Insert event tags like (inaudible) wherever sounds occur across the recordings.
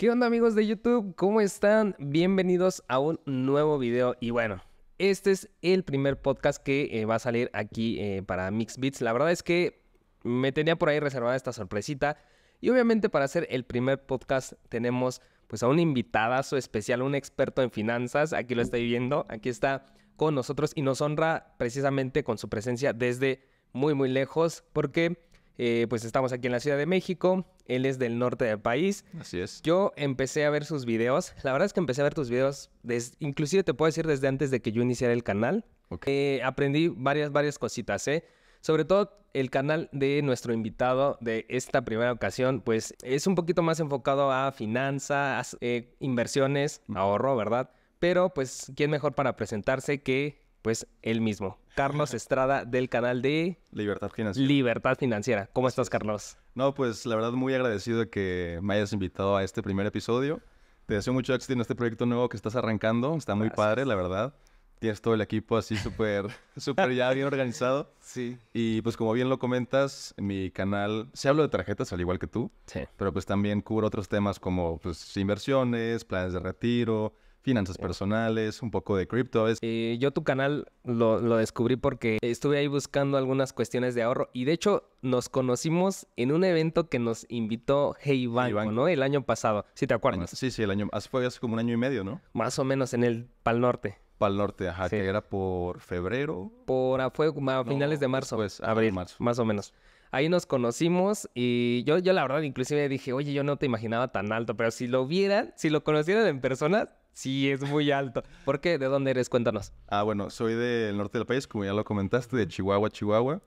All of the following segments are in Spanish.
¿Qué onda amigos de YouTube? ¿Cómo están? Bienvenidos a un nuevo video y bueno, este es el primer podcast que eh, va a salir aquí eh, para Mix La verdad es que me tenía por ahí reservada esta sorpresita y obviamente para hacer el primer podcast tenemos pues a un invitadazo especial, un experto en finanzas, aquí lo estoy viendo, aquí está con nosotros y nos honra precisamente con su presencia desde muy muy lejos porque eh, pues estamos aquí en la Ciudad de México. Él es del norte del país. Así es. Yo empecé a ver sus videos. La verdad es que empecé a ver tus videos, inclusive te puedo decir desde antes de que yo iniciara el canal. Eh, aprendí varias, varias cositas, ¿eh? Sobre todo el canal de nuestro invitado de esta primera ocasión, pues es un poquito más enfocado a finanzas, eh, inversiones, mm. ahorro, ¿verdad? Pero pues, ¿quién mejor para presentarse que pues él mismo, Carlos (laughs) Estrada del canal de Libertad Financiera. Libertad Financiera. ¿Cómo estás, Carlos? No, pues la verdad muy agradecido de que me hayas invitado a este primer episodio. Te deseo mucho éxito en este proyecto nuevo que estás arrancando. Está muy padre, la verdad. Tienes todo el equipo así súper, (laughs) súper ya bien organizado. Sí. Y pues como bien lo comentas, mi canal, se habla de tarjetas al igual que tú. Sí. Pero pues también cubro otros temas como pues, inversiones, planes de retiro, finanzas eh. personales, un poco de cripto. Eh, yo tu canal lo, descubrí porque estuve ahí buscando algunas cuestiones de ahorro y de hecho nos conocimos en un evento que nos invitó Hey Banco, ¿no? El año pasado, si ¿sí te acuerdas. Sí, sí, el año, fue hace como un año y medio, ¿no? Más o menos en el Pal Norte. Pal Norte, ajá, que era por febrero. Por, fue a finales de marzo. Pues, abril, marzo. más o menos ahí nos conocimos y yo, yo la verdad inclusive dije, oye, yo no te imaginaba tan alto, pero si lo vieran, si lo conocieran en persona, Sí, es muy alto. ¿Por qué? ¿De dónde eres? Cuéntanos. Ah, bueno, soy del norte del país, como ya lo comentaste, de Chihuahua, Chihuahua.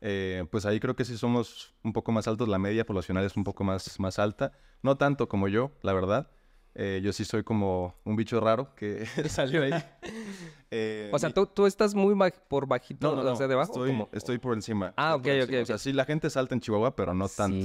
Eh, pues ahí creo que sí somos un poco más altos, la media poblacional es un poco más, más alta. No tanto como yo, la verdad. Eh, yo sí soy como un bicho raro que (laughs) salió ahí. (laughs) Eh, o sea, ¿tú, estás muy por bajito, o sea, debajo. Estoy, estoy por encima. Ah, ok, ok. O sea, sí, la gente es alta en Chihuahua, pero no tanto.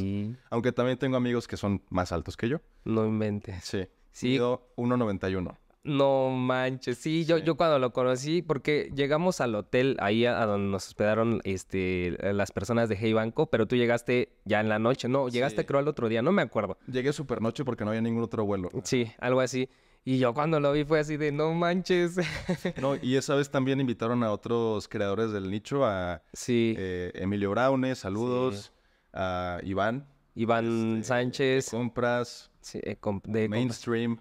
Aunque también tengo amigos que son más altos que yo. No inventes. Sí. Sí. 1.91. No manches, sí, yo, yo cuando lo conocí, porque llegamos al hotel ahí a, donde nos hospedaron este, las personas de Hey Banco, pero tú llegaste ya en la noche, no, llegaste creo al otro día, no me acuerdo. Llegué super noche porque no había ningún otro vuelo. Sí, algo así. Y yo cuando lo vi fue así de no manches. No, y esa vez también invitaron a otros creadores del nicho, a sí. Eh, Emilio Braune, saludos, a Iván, Iván este, Sánchez. Compras. de mainstream.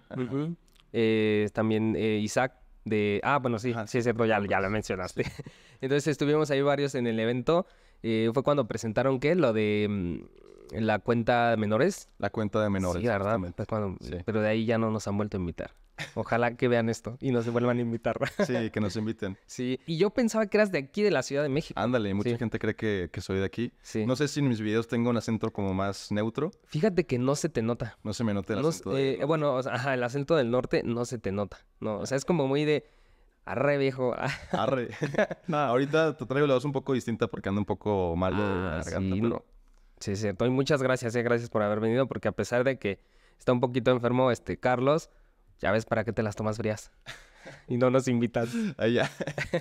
Eh, también eh, Isaac de... Ah, bueno, sí, sí, es cierto, ya, lo mencionaste. (laughs) Entonces estuvimos ahí varios en el evento. Eh, fue cuando presentaron, ¿qué? Lo de mm, la cuenta de menores. La cuenta de menores. Sí, verdad. Pues pero de ahí ya no nos han vuelto a invitar. Ojalá que vean esto y nos vuelvan a invitar. (laughs) Sí, que nos inviten. Sí, y yo pensaba que eras de aquí, de la Ciudad de México. Ándale, mucha gente cree que, soy de aquí. Sí. No sé si en mis videos tengo un acento como más neutro. Fíjate que no se te nota. No se me nota el acento. Eh, bueno, o sea, el acento del norte no se te nota. No, o sea, es como muy de... Arre, viejo. (laughs) Arre. no, ahorita te traigo la voz un poco distinta porque anda un poco mal de ah, garganta. Sí, pero... sí, muchas gracias, eh, gracias por haber venido porque a pesar de que está un poquito enfermo este Carlos ya ves para qué te las tomas frías. (laughs) Y no nos invitas. Allá.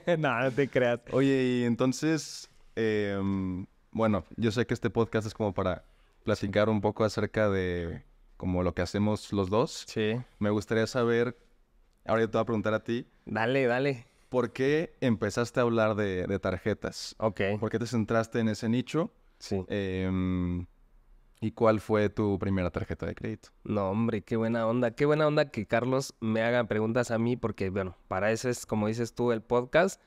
Ah, (laughs) no, no te creas. Oye, y entonces, em, bueno, yo sé que este podcast es como para platicar un poco acerca de como lo que hacemos los dos. Sí. Me gustaría saber, ahora yo te voy a preguntar a ti. Dale, dale. ¿Por qué empezaste a hablar de, tarjetas? Ok. ¿Por qué te centraste en ese nicho? Sí. Em, ¿Y cuál fue tu primera tarjeta de crédito? No, hombre, qué buena onda. Qué buena onda que Carlos me haga preguntas a mí, porque, bueno, para eso es, como dices tú, el podcast.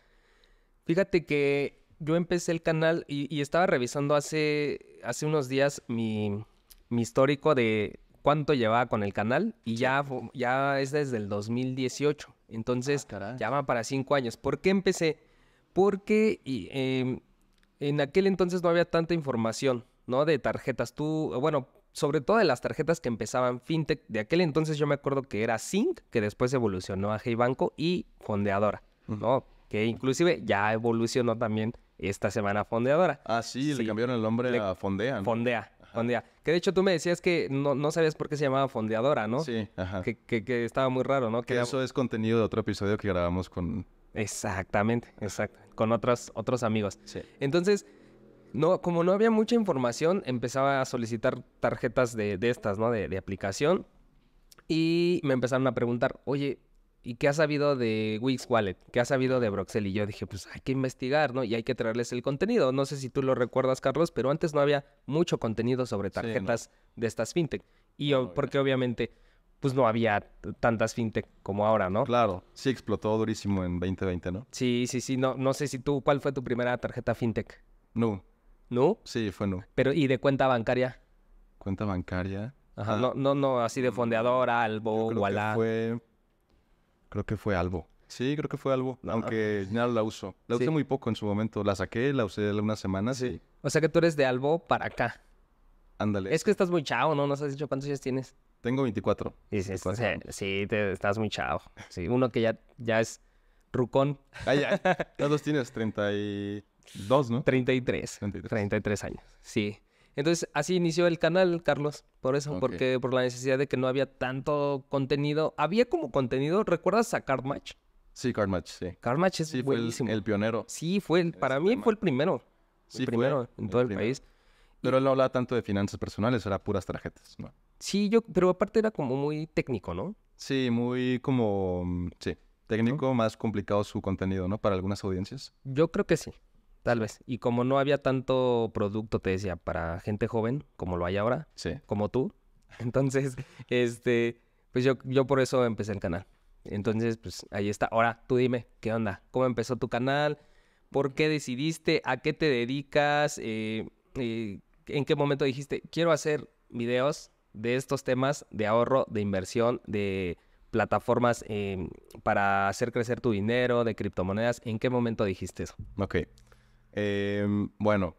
Fíjate que yo empecé el canal y, estaba revisando hace, hace unos días mi, histórico de cuánto llevaba con el canal y ya, ya es desde el 2018. Entonces, ah, ya va para cinco años. ¿Por qué empecé? Porque em, en aquel entonces no había tanta información. ¿no? De tarjetas. Tú, bueno, sobre todo de las tarjetas que empezaban fintech. De aquel entonces yo me acuerdo que era Sync, que después evolucionó a Hey Banco y Fondeadora, ¿no? Que inclusive ya evolucionó también esta semana Fondeadora. Ah, sí, le cambiaron el nombre a Fondea. Fondea. Fondea. Que de hecho tú me decías que no, no sabías por qué se llamaba Fondeadora, ¿no? Sí, ajá. Que, estaba muy raro, ¿no? Que, eso es contenido de otro episodio que grabamos con... Exactamente, exacto. Con otros, otros amigos. Sí. Entonces, no, como no había mucha información, empezaba a solicitar tarjetas de, estas, ¿no? De, aplicación. Y me empezaron a preguntar, oye, ¿y qué has sabido de Wix Wallet? ¿Qué has sabido de Broxel? Y yo dije, pues hay que investigar, ¿no? Y hay que traerles el contenido. No sé si tú lo recuerdas, Carlos, pero antes no había mucho contenido sobre tarjetas de estas fintech. Y porque obviamente, pues no había tantas fintech como ahora, ¿no? Claro, sí explotó durísimo en 2020, ¿no? Sí, sí, sí. No, no sé si tú, ¿cuál fue tu primera tarjeta fintech? No. ¿No? Sí, fue no. Pero, ¿y de cuenta bancaria? Cuenta bancaria. Ajá, ah, no, no, no, así de fondeadora, Albo, creo Que fue, creo que fue Albo. Sí, creo que fue Albo, ah, aunque ya no la uso. La usé muy poco en su momento. La saqué, la usé unas semanas sí. O sea que tú eres de Albo para acá. Ándale. Es que estás muy chavo, ¿no? Nos has dicho cuántos años tienes. Tengo 24. Eh, sí, te, estás muy chavo. Sí, uno que ya, ya es rucón. Ah, (laughs) los tienes, 30 y... Dos, ¿no? 33. 33. años, sí. Entonces, así inició el canal, Carlos. Por eso, porque por la necesidad de que no había tanto contenido. Había como contenido, ¿recuerdas a Sí, Cardmatch, sí. Cardmatch es Fue el, pionero. Sí, fue para mí fue el primero. Sí, el primero en todo el, país. Pero él no hablaba tanto de finanzas personales, era puras tarjetas, ¿no? Sí, yo, pero aparte era como muy técnico, ¿no? Sí, muy como, mm, sí, técnico, más complicado su contenido, ¿no? Para algunas audiencias. Yo creo que sí. Tal vez. Y como no había tanto producto, te decía, para gente joven, como lo hay ahora, como tú. (laughs) Entonces, este, pues yo, yo por eso empecé el canal. Entonces, pues ahí está. Ahora, tú dime, ¿qué onda? ¿Cómo empezó tu canal? ¿Por qué decidiste? ¿A qué te dedicas? Eh, eh, ¿En qué momento dijiste, quiero hacer videos de estos temas de ahorro, de inversión, de plataformas em, para hacer crecer tu dinero, de criptomonedas? ¿En qué momento dijiste eso? Ok. Em, bueno,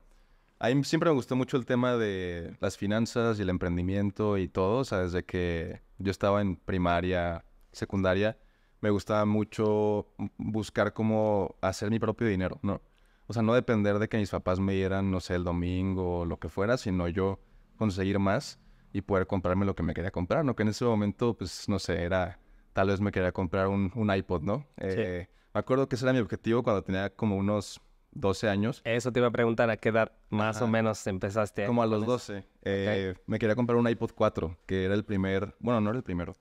a mí siempre me gustó mucho el tema de las finanzas y el emprendimiento y todo. O sea, desde que yo estaba en primaria, secundaria, me gustaba mucho buscar cómo hacer mi propio dinero, ¿no? O sea, no depender de que mis papás me dieran, no sé, el domingo o lo que fuera, sino yo conseguir más y poder comprarme lo que me quería comprar, ¿no? Que en ese momento, pues, no sé, era, tal vez me quería comprar un, iPod, ¿no? Eh, me acuerdo que ese era mi objetivo cuando tenía como unos 12 años. Eso te iba a preguntar, ¿a qué edad más o menos empezaste? Como a los 12. Eh, me quería comprar un iPod 4, que era el primer, bueno, no era el primero.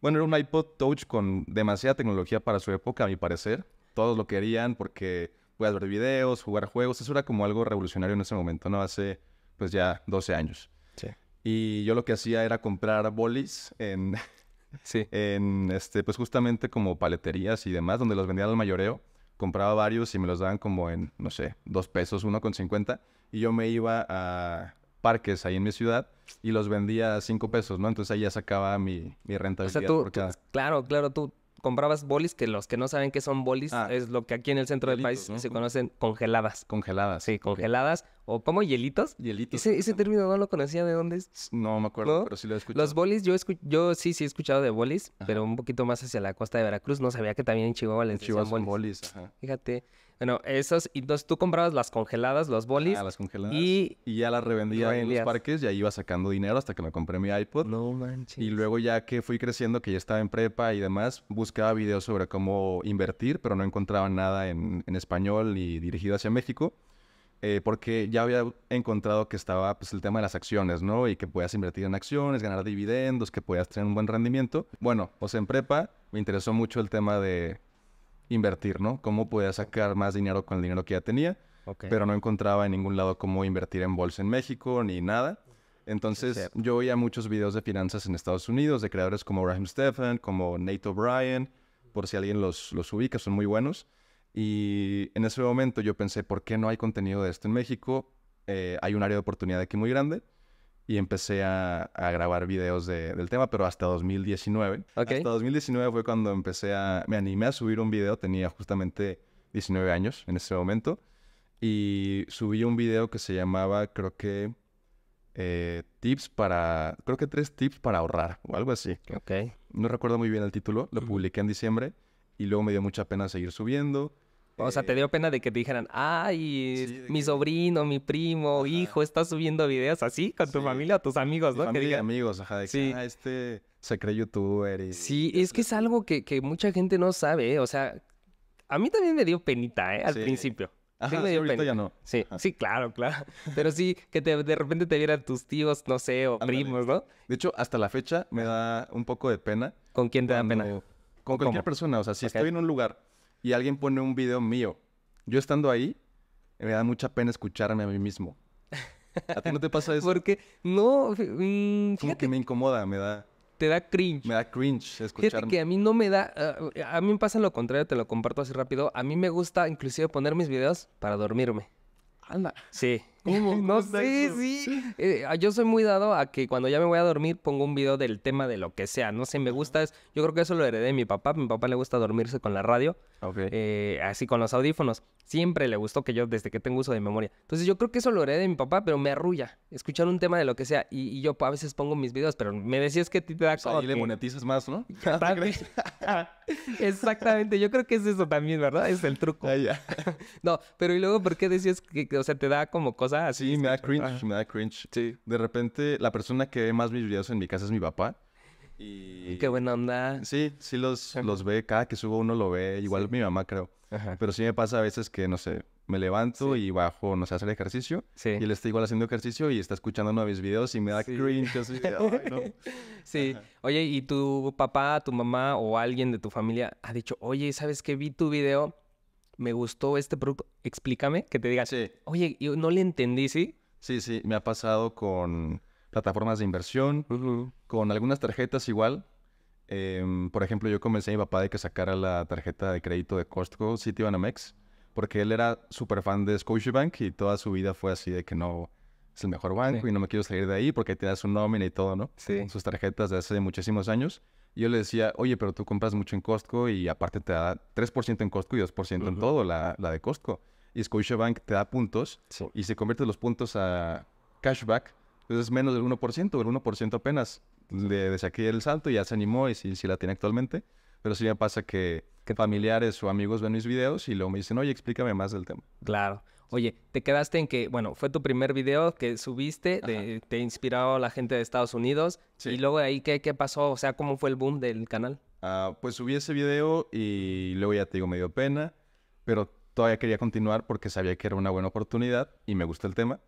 Bueno, era un iPod Touch con demasiada tecnología para su época, a mi parecer. Todos lo querían porque podías ver videos, jugar juegos. Eso era como algo revolucionario en ese momento, ¿no? Hace pues ya 12 años. Sí. Y yo lo que hacía era comprar bolis en, sí. (laughs) en este, pues justamente como paleterías y demás, donde los vendían al mayoreo compraba varios y me los daban como en, no sé, dos pesos, uno con cincuenta. Y yo me iba a parques ahí en mi ciudad y los vendía a cinco pesos, ¿no? Entonces ahí ya sacaba mi, mi renta O sea, claro, claro, tú comprabas bolis, que los que no saben qué son bolis, ah. es lo que aquí en el centro del país se conocen congeladas. Congeladas. Sí, congeladas. O como hielitos. Hielitos. Ese, término no lo conocía de dónde es. No me acuerdo, pero sí lo he escuchado. Los bolis, yo, yo sí, sí he escuchado de bolis, pero un poquito más hacia la costa de Veracruz. No sabía que también en Chihuahua les bolis. Fíjate. Bueno, esas, y entonces tú comprabas las congeladas, las bolis. Ah, las congeladas. Y, ya las revendía en los parques y ahí iba sacando dinero hasta que me compré mi iPod. No manches. Y luego ya que fui creciendo, que ya estaba en prepa y demás, buscaba videos sobre cómo invertir, pero no encontraba nada en, español y dirigido hacia México. Eh, porque ya había encontrado que estaba pues, el tema de las acciones, ¿no? Y que podías invertir en acciones, ganar dividendos, que podías tener un buen rendimiento. Bueno, pues en prepa me interesó mucho el tema de invertir, ¿no? Cómo podía sacar más dinero con el dinero que ya tenía, pero no encontraba en ningún lado cómo invertir en bolsa en México ni nada. Entonces yo veía muchos videos de finanzas en Estados Unidos de creadores como Rahim Stephan, como Nate O'Brien, por si alguien los, los ubica, son muy buenos. Y en ese momento yo pensé, ¿por qué no hay contenido de esto en México? Eh, hay un área de oportunidad aquí muy grande y empecé a, grabar videos del tema, pero hasta 2019. Hasta 2019 fue cuando empecé a... Me animé a subir un video, tenía justamente 19 años en ese momento, y subí un video que se llamaba, creo que... Eh, tips para, creo que tres tips para ahorrar o algo así. Ok. No recuerdo muy bien el título, lo publiqué en diciembre y luego me dio mucha pena seguir subiendo o sea, te eh, dio pena de que te dijeran, ay, mi sobrino, mi primo, hijo, está subiendo videos así con tu familia o tus amigos, ¿no? Mi amigos, ajá, de que, ah, este se cree youtuber y... Sí, es que es algo que, mucha gente no sabe, ¿eh? o sea, a mí también me dio penita, ¿eh? Al principio. Ajá, sí, me dio ahorita ya no. Sí, claro, claro. (laughs) Pero sí, que te, de repente te vieran tus tíos, no sé, o primos, ¿no? De hecho, hasta la fecha me da un poco de pena. ¿Con quién te da pena? Con cualquier persona. O sea, si estoy en un lugar y alguien pone un video mío. Yo estando ahí, me da mucha pena escucharme a mí mismo. ¿A ti no te pasa (laughs) eso? Porque no, fíjate, mm, como que me incomoda, me da te da cringe. Me da cringe escucharme. Fíjate que a mí no me da, eh, a mí me pasa lo contrario, te lo comparto así rápido. A mí me gusta inclusive poner mis videos para dormirme. Anda. Sí. (laughs) No sé, sí. Eh, ah, yo soy muy dado a que cuando ya me voy a dormir pongo un video del tema de lo que sea. No sé, me gusta. Es, yo creo que eso lo heredé de mi papá. Mi papá le gusta dormirse con la radio. Eh, así con los audífonos. Siempre le gustó que yo, desde que tengo uso de memoria. Entonces yo creo que eso lo heredé de mi papá, pero me arrulla escuchar un tema de lo que sea. Y, yo a veces pongo mis videos, pero me decías que a ti te da pues le monetizas más, ¿no? (laughs) (laughs) Exactamente, yo creo que es eso también, ¿verdad? Es el truco. Ah, (laughs) no, pero y luego, ¿por qué decías que, o sea, te da como cosas así? Sí, me da este, cringe, me da cringe. Sí. De repente, la persona que ve más mis videos en mi casa es mi papá. Y, qué buena onda. Sí, sí los, los ve, cada que subo uno lo ve, igual mi mamá creo. Pero sí me pasa a veces que, no sé, me levanto y bajo, no sé, hacer ejercicio. Sí. Y le estoy igual haciendo ejercicio y está escuchando uno de videos y me da sí. cringe. (laughs) Sí. Oye, ¿y tu papá, tu mamá o alguien de tu familia ha dicho, oye, ¿sabes qué? Vi tu video, me gustó este producto, explícame, que te digas, oye, yo no le entendí, ¿sí? Sí, sí, me ha pasado con plataformas de inversión, con algunas tarjetas igual. Em, por ejemplo, yo convencí a mi papá de que sacara la tarjeta de crédito de Costco, Banamex, porque él era súper fan de Scotiabank y toda su vida fue así de que no, es el mejor banco y no me quiero salir de ahí porque te da su nómina y todo, ¿no? Sí. sus tarjetas de hace muchísimos años. yo le decía, oye, pero tú compras mucho en Costco y aparte te da 3% en Costco y 2% en todo, la, de Costco. Y Scotiabank te da puntos y se convierte los puntos a cashback, pues, es menos del 1%, el 1% apenas. de aquí el salto y ya se animó y sí, la tiene actualmente. Pero sí me pasa que, familiares o amigos ven mis videos y luego me dicen, oye, explícame más del tema. Claro. Oye, te quedaste en que, bueno, fue tu primer video que subiste, te inspiró la gente de Estados Unidos. Y luego de ahí, ¿qué, pasó? O sea, ¿cómo fue el boom del canal? Ah, pues subí ese video y luego ya te digo, me dio pena, pero todavía quería continuar porque sabía que era una buena oportunidad y me gusta el tema.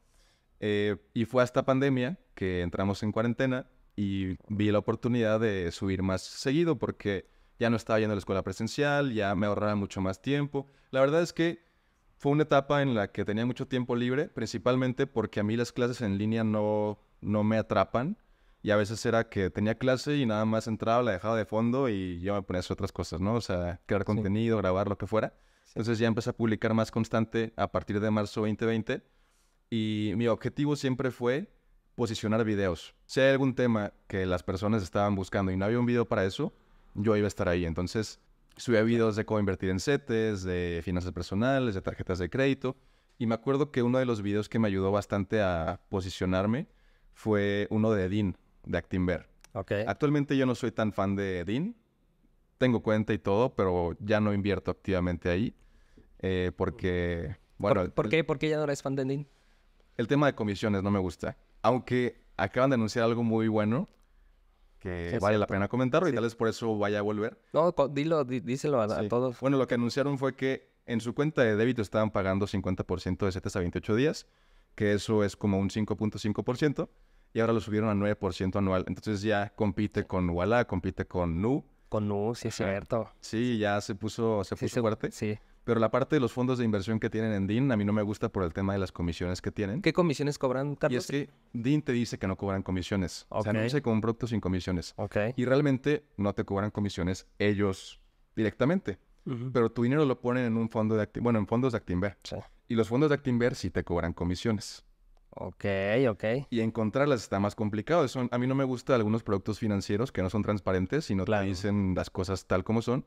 Eh, y fue hasta pandemia que entramos en cuarentena y vi la oportunidad de subir más seguido porque ya no estaba yendo a la escuela presencial, ya me ahorraba mucho más tiempo. La verdad es que fue una etapa en la que tenía mucho tiempo libre, principalmente porque a mí las clases en línea no, me atrapan y a veces era que tenía clase y nada más entraba, la dejaba de fondo y yo me ponía a hacer otras cosas, ¿no? O sea, crear contenido, grabar, lo que fuera. Entonces ya empecé a publicar más constante a partir de marzo 2020 y mi objetivo siempre fue posicionar videos. Si hay algún tema que las personas estaban buscando y no había un video para eso, yo iba a estar ahí. Entonces, subía videos de cómo invertir en CETES, de finanzas personales, de tarjetas de crédito. Y me acuerdo que uno de los videos que me ayudó bastante a posicionarme fue uno de Dean, de Actinver. Okay. Actualmente yo no soy tan fan de Dean. Tengo cuenta y todo, pero ya no invierto activamente ahí. Eh, porque, bueno... ¿Por, qué? ¿Por qué ya no eres fan de Dean? el tema de comisiones no me gusta. Aunque acaban de anunciar algo muy bueno que vale la pena comentarlo y tal vez por eso vaya a volver. No, dilo, díselo a, todos. Bueno, lo que anunciaron fue que en su cuenta de débito estaban pagando 50% de CETES a 28 días, que eso es como un 5.5%, y ahora lo subieron a 9% anual. Entonces ya compite con Walla, compite con Nu. Con Nu, sí es cierto. Sí, ya se puso, se puso fuerte. sí. Pero la parte de los fondos de inversión que tienen en DIN a mí no me gusta por el tema de las comisiones que tienen. ¿Qué comisiones cobran, Carlos? Y es que DIN te dice que no cobran comisiones. O sea, no se como un producto sin comisiones. Okay. Y realmente no te cobran comisiones ellos directamente. Pero tu dinero lo ponen en un fondo de bueno, en fondos de Actinver. Y los fondos de Actinver sí te cobran comisiones. Ok, ok. Y encontrarlas está más complicado. a mí no me gustan algunos productos financieros que no son transparentes, y no te dicen las cosas tal como son.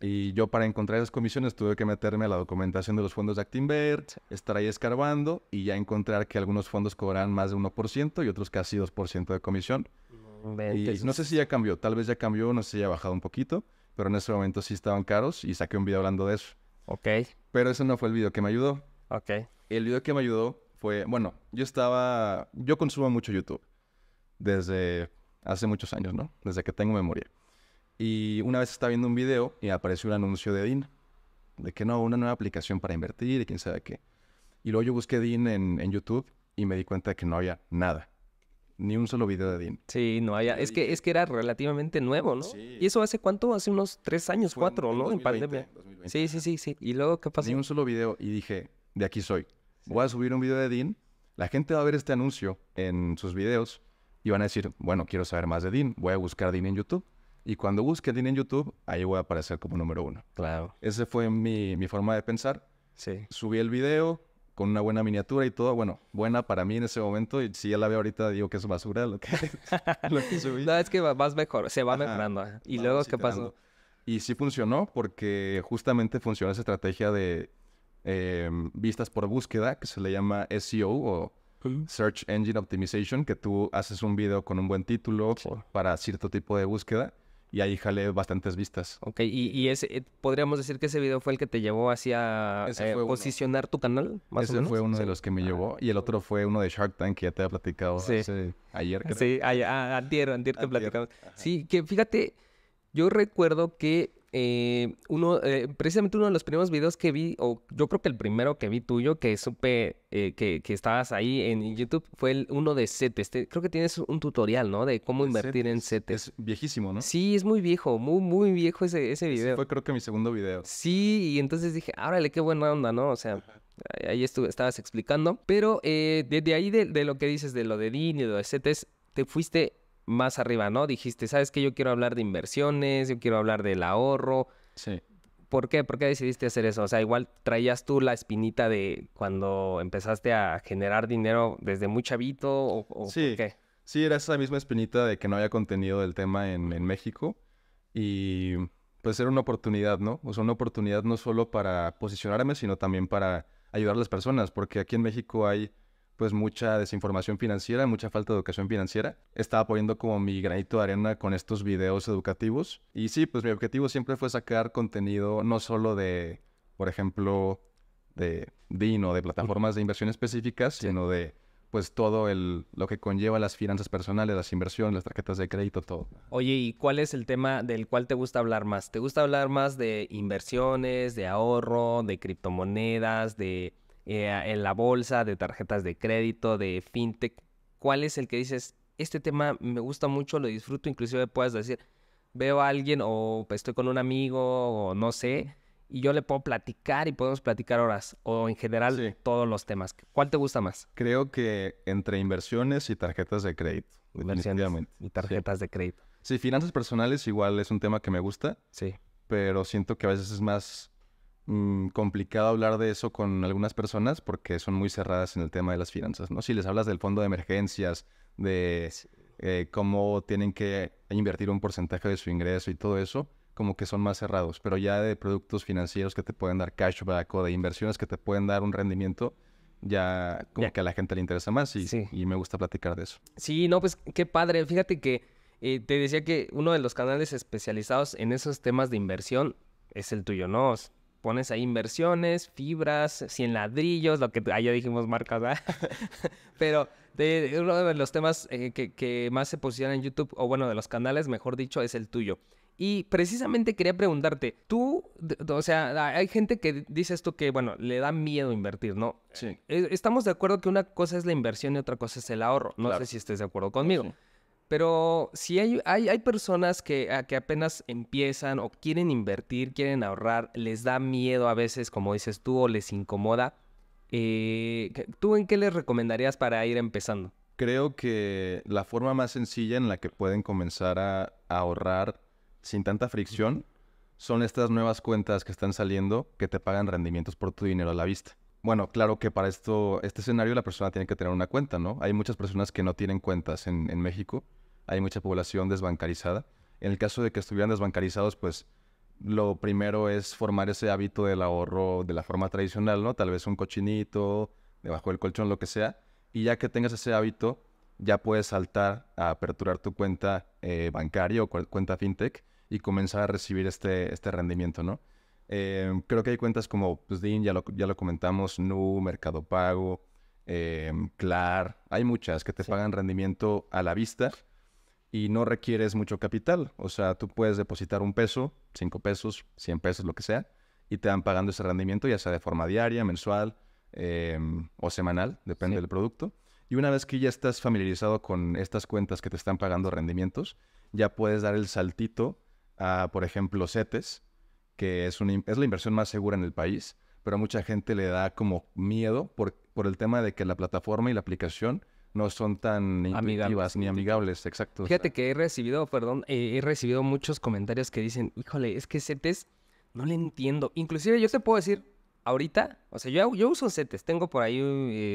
Y yo para encontrar esas comisiones tuve que meterme a la documentación de los fondos de Actinvert, estar ahí escarbando y ya encontrar que algunos fondos cobran más de 1% y otros casi 2% de comisión. Y no sé si ya cambió, tal vez ya cambió, no sé si ya ha bajado un poquito, pero en ese momento sí estaban caros y saqué un video hablando de eso. Ok. Pero ese no fue el video que me ayudó. Ok. El video que me ayudó fue, bueno, yo estaba, yo consumo mucho YouTube desde hace muchos años, ¿no? Desde que tengo memoria. Y una vez estaba viendo un video y apareció un anuncio de DIN, de que no, una nueva aplicación para invertir y quién sabe qué. Y luego yo busqué DIN en, YouTube y me di cuenta que no había nada. Ni un solo video de DIN. Sí, no había. Es que, es que era relativamente nuevo, ¿no? ¿Y eso hace cuánto? Hace unos tres años, cuatro, ¿no? en pandemia. Sí, sí, sí, sí. ¿Y luego qué pasó? Ni un solo video y dije, de aquí soy. Voy a subir un video de DIN. La gente va a ver este anuncio en sus videos y van a decir, bueno, quiero saber más de DIN. Voy a buscar DIN en YouTube. Y cuando busquen en YouTube, ahí voy a aparecer como número uno. Claro. Esa fue mi, forma de pensar. Sí. Subí el video con una buena miniatura y todo. Bueno, buena para mí en ese momento. Y si ya la veo ahorita, digo que es basura lo que, (laughs) lo que subí. No, es que vas mejor, se va mejorando. Y luego, ¿qué pasó? Y sí funcionó porque justamente funciona esa estrategia de em, vistas por búsqueda, que se le llama SEO o Search Engine Optimization, que tú haces un video con un buen título para cierto tipo de búsqueda y ahí jalé bastantes vistas. Ok, y, ese, eh, podríamos decir que ese video fue el que te llevó hacia eh, posicionar tu canal, ese fue uno de los que me ah. llevó, y el otro fue uno de Shark Tank que ya te había platicado ayer. Sí, ayer, ah, antier, te platicamos. Sí, que fíjate, yo recuerdo que eh, uno, eh, precisamente uno de los primeros videos que vi, o yo creo que el primero que vi tuyo, que supe eh, que, estabas ahí en YouTube, fue el uno de CETES. Este, creo que tienes un tutorial, ¿no? De cómo invertir en CETES. Es viejísimo, ¿no? Sí, es muy viejo, muy, muy viejo ese, ese video. fue creo que mi segundo video. Sí, y entonces dije, árale, qué buena onda, ¿no? O sea... Ahí estuve, estabas explicando, pero desde ahí de, lo que dices de lo de DIN y de lo de CETES, te fuiste más arriba, ¿no? Dijiste, ¿sabes qué? Yo quiero hablar de inversiones, yo quiero hablar del ahorro. Sí. ¿Por qué? ¿Por qué decidiste hacer eso? O sea, igual traías tú la espinita de cuando empezaste a generar dinero desde muy chavito o, sí. qué? Sí, era esa misma espinita de que no había contenido del tema en, en México y pues era una oportunidad, ¿no? O sea, una oportunidad no solo para posicionarme, sino también para ayudar a las personas, porque aquí en México hay pues mucha desinformación financiera, mucha falta de educación financiera. Estaba poniendo como mi granito de arena con estos videos educativos. Y sí, pues mi objetivo siempre fue sacar contenido no solo de, por ejemplo, de DIN o de plataformas de inversión específicas, sino de pues todo el, lo que conlleva las finanzas personales, las inversiones, las tarjetas de crédito, todo. Oye, ¿y cuál es el tema del cual te gusta hablar más? ¿Te gusta hablar más de inversiones, de ahorro, de criptomonedas, de eh, en la bolsa, de tarjetas de crédito, de fintech? ¿Cuál es el que dices, este tema me gusta mucho, lo disfruto, inclusive puedes decir, veo a alguien o pues, estoy con un amigo o no sé, y yo le puedo platicar y podemos platicar horas o en general todos los temas. ¿Cuál te gusta más? Creo que entre inversiones y tarjetas de crédito. Definitivamente. y tarjetas de crédito. Sí, finanzas personales igual es un tema que me gusta. Sí. Pero siento que a veces es más Mm, complicado hablar de eso con algunas personas porque son muy cerradas en el tema de las finanzas, ¿no? Si les hablas del fondo de emergencias, de eh, cómo tienen que invertir un porcentaje de su ingreso y todo eso, como que son más cerrados, pero ya de productos financieros que te pueden dar cashback o de inversiones que te pueden dar un rendimiento, ya como que a la gente le interesa más y, me gusta platicar de eso. Sí, no, pues qué padre. Fíjate que eh, te decía que uno de los canales especializados en esos temas de inversión es el tuyo, ¿no? pones ahí inversiones, fibras, 100 ladrillos, lo que ahí ya dijimos marcas, (laughs) pero de, uno de los temas eh, que, más se posicionan en YouTube, o bueno, de los canales, mejor dicho, es el tuyo. Y precisamente quería preguntarte, tú, o sea, hay gente que dice esto que, bueno, le da miedo invertir, ¿no? Sí. Eh, estamos de acuerdo que una cosa es la inversión y otra cosa es el ahorro. No sé si estés de acuerdo conmigo. Pero si hay, hay, personas que, que apenas empiezan o quieren invertir, quieren ahorrar, les da miedo a veces, como dices tú, o les incomoda, eh, ¿tú en qué les recomendarías para ir empezando? Creo que la forma más sencilla en la que pueden comenzar a, ahorrar sin tanta fricción son estas nuevas cuentas que están saliendo que te pagan rendimientos por tu dinero a la vista. Bueno, claro que para esto, este escenario la persona tiene que tener una cuenta, ¿no? Hay muchas personas que no tienen cuentas en México hay mucha población desbancarizada. En el caso de que estuvieran desbancarizados, pues lo primero es formar ese hábito del ahorro de la forma tradicional, ¿no? Tal vez un cochinito, debajo del colchón, lo que sea. Y ya que tengas ese hábito, ya puedes saltar a aperturar tu cuenta eh, bancaria o cuenta fintech y comenzar a recibir este, este rendimiento, ¿no? Em, creo que hay cuentas como DIN, ya lo, ya lo comentamos, Nu, Mercado Pago, Clar, em, hay muchas que te pagan rendimiento a la vista y no requieres mucho capital. O sea, tú puedes depositar un peso, cinco pesos, cien pesos, lo que sea, y te van pagando ese rendimiento, ya sea de forma diaria, mensual em, o semanal, depende del producto. Y una vez que ya estás familiarizado con estas cuentas que te están pagando rendimientos, ya puedes dar el saltito a, por ejemplo, CETES, que es, es la inversión más segura en el país, pero a mucha gente le da como miedo por, por el tema de que la plataforma y la aplicación no son tan amigables. ni amigables, exacto. Fíjate que he recibido, perdón, eh, he recibido muchos comentarios que dicen, híjole, es que setes no le entiendo. Inclusive yo te puedo decir, ahorita, o sea, yo, yo uso setes, tengo por ahí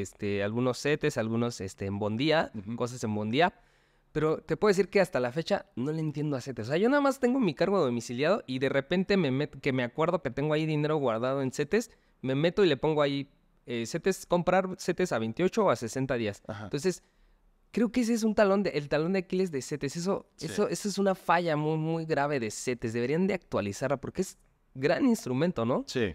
este, algunos setes, algunos este, en bondía, cosas en bondía, pero te puedo decir que hasta la fecha no le entiendo a setes. O sea, yo nada más tengo mi cargo domiciliado y de repente me que me acuerdo que tengo ahí dinero guardado en setes, me meto y le pongo ahí eh, comprar CETES a 28 o a 60 días. Entonces, creo que ese es un talón de, el talón de Aquiles de CETES. Eso, eso, eso es una falla muy, muy grave de CETES. Deberían de actualizarla porque es gran instrumento, ¿no? Sí.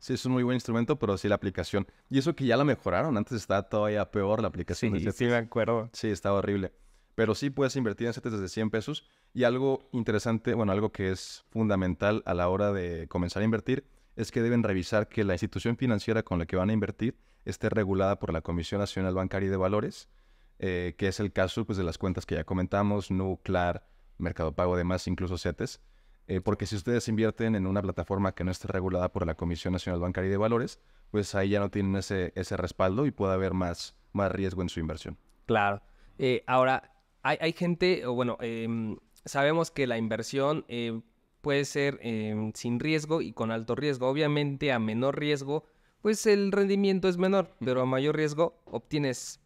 Sí, es un muy buen instrumento, pero sí la aplicación. Y eso que ya la mejoraron, antes estaba todavía peor la aplicación. Sí, sí me acuerdo. Sí, estaba horrible. Pero sí puedes invertir en CETES desde 100 pesos. Y algo interesante, bueno, algo que es fundamental a la hora de comenzar a invertir es que deben revisar que la institución financiera con la que van a invertir esté regulada por la Comisión Nacional Bancaria de Valores, eh, que es el caso pues, de las cuentas que ya comentamos, Nuclear, Mercado Pago, además, incluso CETES. Eh, porque si ustedes invierten en una plataforma que no esté regulada por la Comisión Nacional Bancaria de Valores, pues ahí ya no tienen ese, ese respaldo y puede haber más, más riesgo en su inversión. Claro. Eh, ahora, hay, hay, gente, o bueno, em, sabemos que la inversión puede ser em, sin riesgo y con alto riesgo. Obviamente a menor riesgo, pues el rendimiento es menor, pero a mayor riesgo obtienes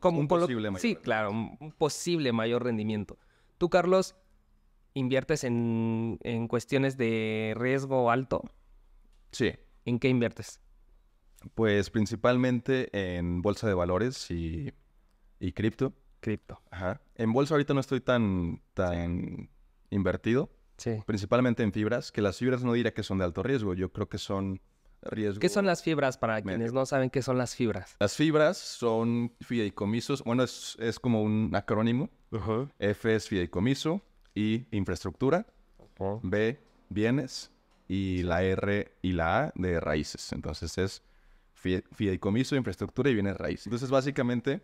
como un posible mayor. Sí, claro, un posible mayor rendimiento. Tú, Carlos, inviertes en, cuestiones de riesgo alto. Sí. ¿En qué inviertes? Pues principalmente en bolsa de valores y, cripto. Cripto. Ajá. En bolsa ahorita no estoy tan, tan invertido, principalmente en fibras, que las fibras no diría que son de alto riesgo, yo creo que son riesgos. ¿Qué son las fibras para quienes no saben qué son las fibras? Las fibras son fideicomisos, bueno, es, como un acrónimo. F es fideicomiso y infraestructura. B, bienes. Y la R y la A de raíces. Entonces es fideicomiso, infraestructura y bienes raíces. Entonces básicamente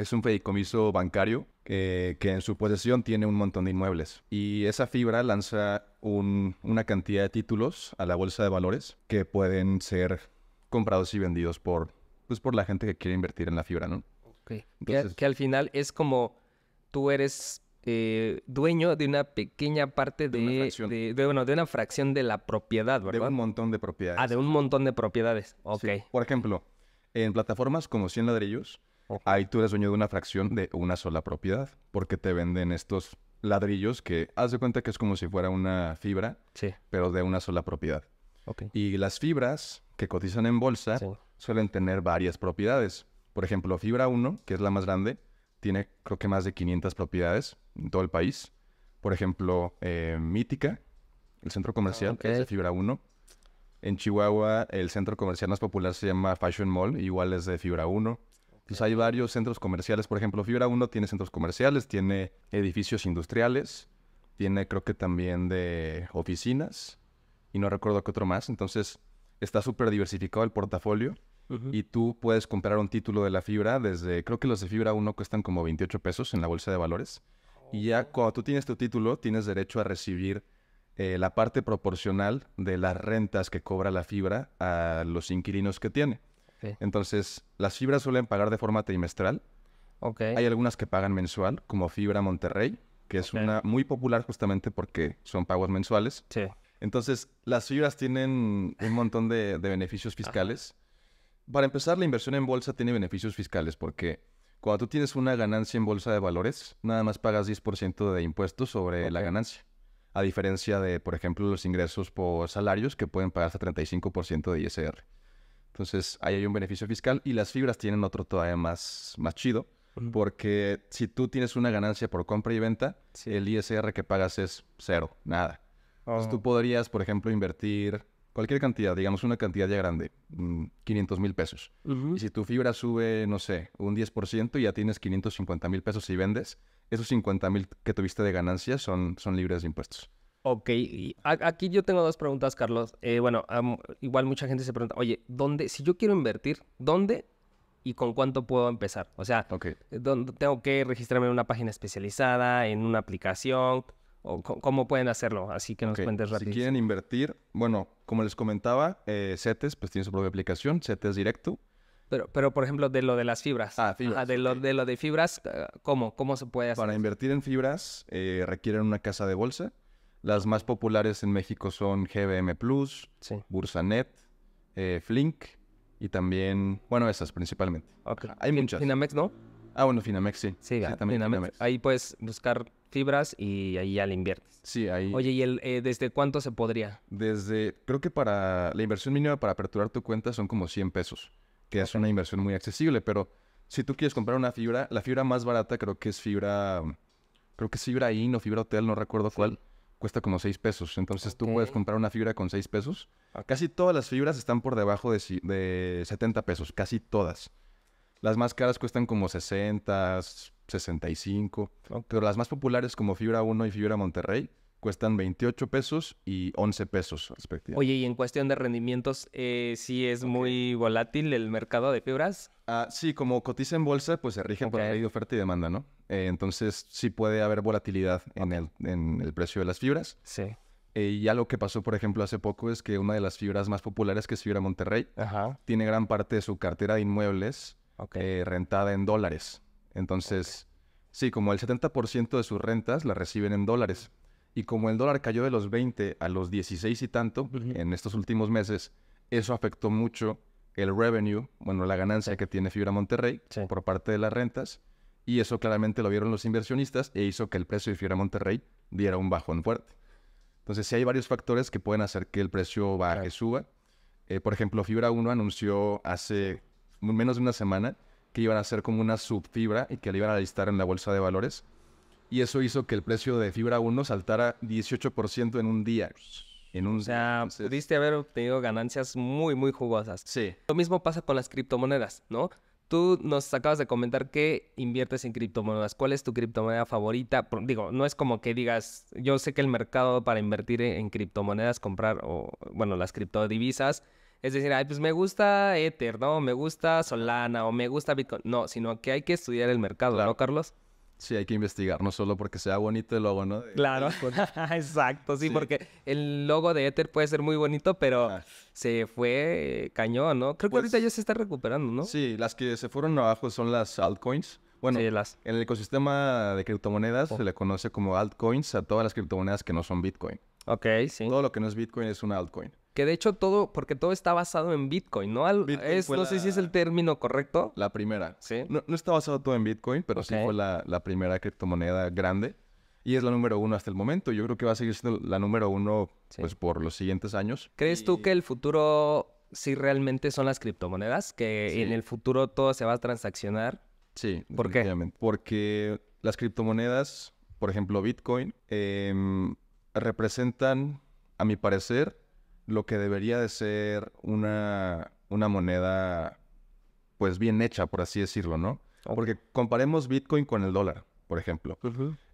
es un fideicomiso bancario eh, que en su posesión tiene un montón de inmuebles. Y esa fibra lanza una cantidad de títulos a la bolsa de valores que pueden ser comprados y vendidos por, pues, por la gente que quiere invertir en la fibra, ¿no? Entonces, que, al final es como tú eres eh, dueño de una pequeña parte de, una fracción. de, una fracción de la propiedad, ¿verdad? De un montón de propiedades. Ah, de un montón de propiedades. Ok. Por ejemplo, en plataformas como 100 ladrillos, Ahí tú eres dueño de una fracción de una sola propiedad, porque te venden estos ladrillos que haz de cuenta que es como si fuera una fibra, pero de una sola propiedad. Y las fibras que cotizan en bolsa suelen tener varias propiedades. Por ejemplo, fibra 1, que es la más grande, tiene creo que más de 500 propiedades en todo el país. Por ejemplo, eh, Mítica, el centro comercial, es de fibra 1. En Chihuahua, el centro comercial más popular se llama Fashion Mall, igual es de fibra 1. Entonces pues, hay varios centros comerciales, por ejemplo, Fibra 1 tiene centros comerciales, tiene edificios industriales, tiene creo que también de oficinas y no recuerdo qué otro más. Entonces está súper diversificado el portafolio y tú puedes comprar un título de la Fibra desde, creo que los de Fibra 1 cuestan como 28 pesos en la bolsa de valores. Y ya cuando tú tienes tu título, tienes derecho a recibir eh, la parte proporcional de las rentas que cobra la fibra a los inquilinos que tiene. Entonces, las fibras suelen pagar de forma trimestral. Hay algunas que pagan mensual, como Fibra Monterrey, que es una muy popular justamente porque son pagos mensuales. Entonces, las fibras tienen un montón de, beneficios fiscales. Para empezar, la inversión en bolsa tiene beneficios fiscales porque cuando tú tienes una ganancia en bolsa de valores, nada más pagas 10% de impuestos sobre la ganancia. A diferencia de, por ejemplo, los ingresos por salarios que pueden pagar hasta 35% de ISR. Entonces ahí hay un beneficio fiscal y las fibras tienen otro todavía más, chido. Porque si tú tienes una ganancia por compra y venta, el ISR que pagas es cero, nada. Entonces oh. tú podrías, por ejemplo, invertir cualquier cantidad, digamos una cantidad ya grande, 500 mm, mil pesos. Y si tu fibra sube, no sé, un 10% y ya tienes 550 mil pesos y vendes, esos 50 mil que tuviste de ganancias son, son libres de impuestos. Ok, aquí yo tengo dos preguntas, Carlos. Eh, bueno, igual mucha gente se pregunta, oye, ¿dónde, si yo quiero invertir, ¿dónde y con cuánto puedo empezar? O sea, eh, ¿dónde tengo que registrarme en una página especializada, en una aplicación? ¿O cómo pueden hacerlo? Así que nos cuentes rápido. Si quieren invertir, bueno, como les comentaba, eh, CETES pues tiene su propia aplicación, CETES Directo. Pero, pero, por ejemplo, de lo de las fibras. Ah, de, lo, de lo de fibras, eh, ¿cómo? ¿Cómo se puede hacer? Para invertir en fibras requieren una casa de bolsa. Las más populares en México son GBM Plus, Bursanet, eh, Flink y también, bueno, esas principalmente. Hay muchas. Finamex, ¿no? Ah, bueno, Finamex, sí. Sí, Ahí puedes buscar fibras y ahí ya le inviertes. Sí, ahí. Oye, ¿y eh, desde cuánto se podría? Desde, creo que para la inversión mínima para aperturar tu cuenta son como 100 pesos, que es una inversión muy accesible, pero si tú quieres comprar una fibra, la fibra más barata creo que es fibra, creo que es fibra IN o fibra hotel, no recuerdo cuál cuesta como 6 pesos. Entonces tú puedes comprar una fibra con 6 pesos. Casi todas las fibras están por debajo de, de 70 pesos, casi todas. Las más caras cuestan como 60, 65, pero las más populares como Fibra 1 y Fibra Monterrey cuestan 28 pesos y 11 pesos respectivamente. Oye, y en cuestión de rendimientos, eh, ¿sí es muy volátil el mercado de fibras? Ah, sí, como cotiza en bolsa, pues se rigen por la ley de oferta y demanda, ¿no? Eh, entonces, sí puede haber volatilidad en el, precio de las fibras. Sí. y eh, ya lo que pasó, por ejemplo, hace poco es que una de las fibras más populares, que es Fibra Monterrey, tiene gran parte de su cartera de inmuebles eh, rentada en dólares. Entonces, sí, como el 70% de sus rentas la reciben en dólares. Y como el dólar cayó de los 20 a los 16 y tanto en estos últimos meses, eso afectó mucho el revenue, bueno, la ganancia que tiene Fibra Monterrey por parte de las rentas. Y eso claramente lo vieron los inversionistas e hizo que el precio de Fibra Monterrey diera un bajón fuerte. Entonces, sí hay varios factores que pueden hacer que el precio baje, suba. Eh, por ejemplo, Fibra 1 anunció hace menos de una semana que iban a hacer como una subfibra y que la iban a listar en la bolsa de valores. Y eso hizo que el precio de Fibra 1 saltara 18% en un día. En un... O sea, pudiste haber obtenido ganancias muy, muy jugosas. Sí. Lo mismo pasa con las criptomonedas, ¿no? Tú nos acabas de comentar que inviertes en criptomonedas. ¿Cuál es tu criptomoneda favorita? Digo, no es como que digas, yo sé que el mercado para invertir en criptomonedas, comprar, o bueno, las criptodivisas, es decir, ay, pues me gusta Ether, ¿no? Me gusta Solana o me gusta Bitcoin. No, sino que hay que estudiar el mercado, ¿no, Carlos? Sí, hay que investigar, no solo porque sea bonito el logo, ¿no? Claro, (laughs) exacto, sí, porque el logo de Ether puede ser muy bonito, pero se fue cañón, ¿no? Creo que pues ahorita ya se está recuperando, ¿no? Sí, las que se fueron abajo son las altcoins. Bueno, en el ecosistema de criptomonedas oh. se le conoce como altcoins a todas las criptomonedas que no son Bitcoin. Ok, sí. Todo lo que no es Bitcoin es una altcoin. Que de hecho todo, porque todo está basado en Bitcoin, ¿no? es, no sé si es el término correcto. La primera. Sí. No, está basado todo en Bitcoin, pero sí fue la, primera criptomoneda grande. Y es la número uno hasta el momento. Yo creo que va a seguir siendo la número uno pues, por los siguientes años. ¿Crees tú que el futuro sí realmente son las criptomonedas? Que en el futuro todo se va a transaccionar. Sí. ¿Por qué? Porque las criptomonedas, por ejemplo Bitcoin, em, representan, a mi parecer, lo que debería de ser una, una moneda, pues bien hecha, por así decirlo, ¿no? Porque comparemos Bitcoin con el dólar, por ejemplo.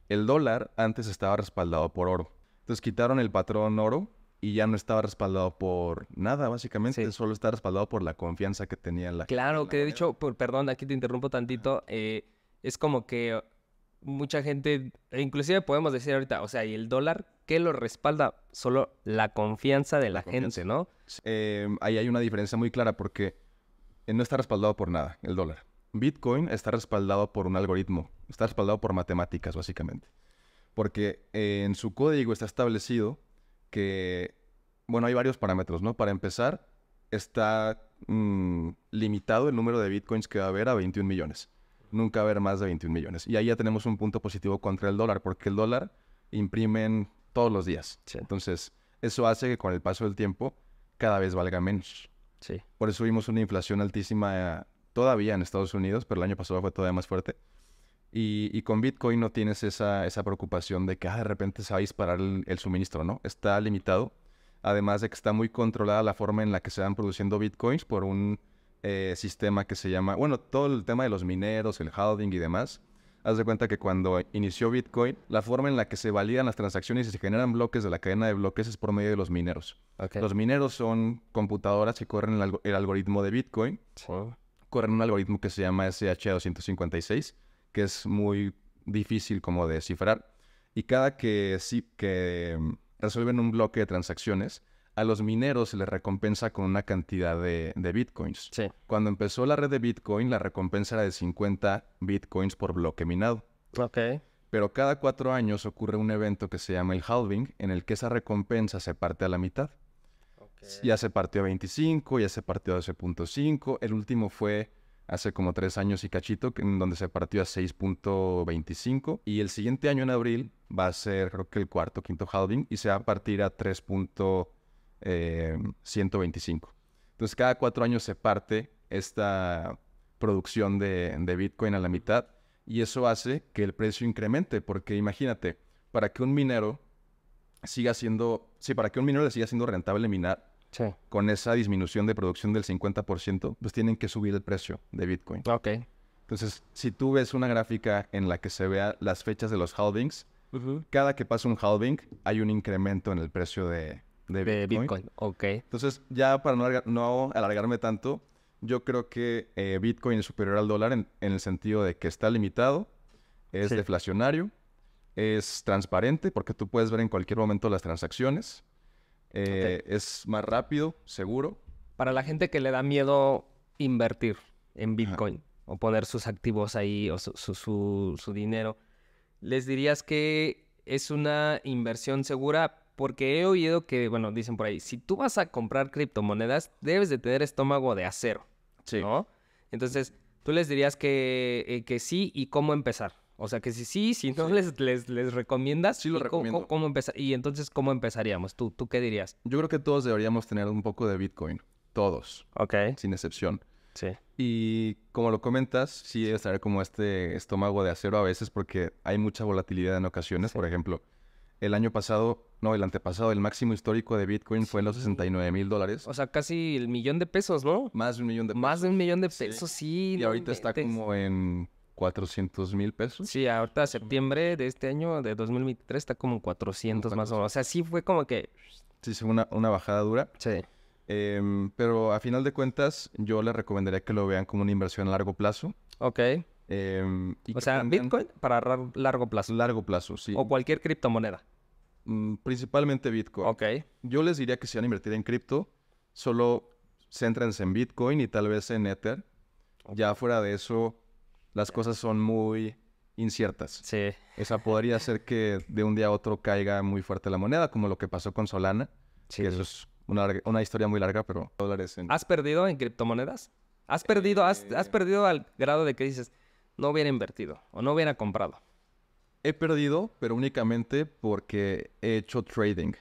El dólar antes estaba respaldado por oro. Entonces quitaron el patrón oro y ya no estaba respaldado por nada, básicamente. Solo está respaldado por la confianza que tenía la Claro, que he dicho, por, perdón, aquí te interrumpo tantito. Eh, es como que mucha gente, e inclusive podemos decir ahorita, o sea, y el dólar ¿Qué lo respalda? Solo la confianza de la, gente, ¿no? Em, ahí hay una diferencia muy clara porque no está respaldado por nada el dólar. Bitcoin está respaldado por un algoritmo, está respaldado por matemáticas, básicamente. Porque en su código está establecido que, bueno, hay varios parámetros, ¿no? Para empezar, está mm, limitado el número de bitcoins que va a haber a 21 millones. Nunca va a haber más de 21 millones. Y ahí ya tenemos un punto positivo contra el dólar, porque el dólar imprimen todos los días. Entonces, eso hace que con el paso del tiempo cada vez valga menos. Sí. Por eso vimos una inflación altísima eh, todavía en Estados Unidos, pero el año pasado fue todavía más fuerte. Y, con Bitcoin no tienes esa, esa preocupación de que ah, de repente se va a disparar el, suministro, ¿no? Está limitado. Además de que está muy controlada la forma en la que se van produciendo Bitcoins por un eh, sistema que se llama, bueno, todo el tema de los mineros, el holding y demás, Haz de cuenta que cuando inició Bitcoin, la forma en la que se validan las transacciones y se generan bloques de la cadena de bloques es por medio de los mineros. Los mineros son computadoras que corren el, algoritmo de Bitcoin. Oh. Corren un algoritmo que se llama SH256, que es muy difícil como de descifrar. Y cada que, que mm, resuelven un bloque de transacciones, a los mineros se les recompensa con una cantidad de, bitcoins. Sí. Cuando empezó la red de bitcoin, la recompensa era de 50 bitcoins por bloque minado. Ok. Pero cada cuatro años ocurre un evento que se llama el halving, en el que esa recompensa se parte a la mitad. Okay. Ya se partió a 25, ya se partió a 12.5, el último fue hace como tres años y cachito, en donde se partió a 6.25. Y el siguiente año, en abril, va a ser creo que el cuarto, quinto halving, y se va a partir a 3. 125. Eh, Entonces cada cuatro años se parte esta producción de, Bitcoin a la mitad y eso hace que el precio incremente, porque imagínate, para que un minero siga siendo, sí, para que un minero le siga siendo rentable minar, con esa disminución de producción del 50%, pues tienen que subir el precio de Bitcoin. Ok. Entonces, si tú ves una gráfica en la que se vean las fechas de los halvings, cada que pasa un halving hay un incremento en el precio de, de Bitcoin. ok. Entonces, ya para no, no alargarme tanto, yo creo que eh, Bitcoin es superior al dólar en, el sentido de que está limitado, es deflacionario, es transparente porque tú puedes ver en cualquier momento las transacciones, eh, es más rápido, seguro. Para la gente que le da miedo invertir en Bitcoin o poner sus activos ahí o su, su dinero, ¿les dirías que es una inversión segura, porque he oído que, bueno, dicen por ahí, si tú vas a comprar criptomonedas, debes de tener estómago de acero, sí. ¿no? Entonces, tú les dirías que, eh, que sí y cómo empezar. O sea, que si sí, si no Les, les, les, recomiendas. Cómo, empezar, y entonces, ¿cómo empezaríamos? ¿Tú, ¿Tú qué dirías? Yo creo que todos deberíamos tener un poco de Bitcoin. Todos. Ok. Sin excepción. Sí. Y como lo comentas, sí debes tener como este estómago de acero a veces porque hay mucha volatilidad en ocasiones. Por ejemplo, el año pasado, no, el antepasado, el máximo histórico de Bitcoin fue en los 69 mil dólares. O sea, casi el millón de pesos, ¿no? Más de un millón de pesos. Más de un millón de pesos, sí. y ahorita está como en 400 mil pesos. Sí, ahorita septiembre de este año, de 2023, está como 400 más o menos. O sea, sí fue como que... Sí, fue una, bajada dura. Sí. Em, pero a final de cuentas, yo les recomendaría que lo vean como una inversión a largo plazo. Ok. Em, o sea, Bitcoin para largo plazo. Largo plazo, sí. O cualquier criptomoneda. Mm, principalmente Bitcoin. Ok. Yo les diría que si van a invertir en cripto, solo céntrense en Bitcoin y tal vez en Ether. Ya fuera de eso, las cosas son muy inciertas. Sí. Esa podría ser que de un día a otro caiga muy fuerte la moneda, como lo que pasó con Solana. Sí. Que eso es una, historia muy larga, pero ¿Has perdido en criptomonedas? ¿Has eh, perdido, has, has perdido al grado de que dices, no hubiera invertido o no hubiera comprado. He perdido, pero únicamente porque he hecho trading.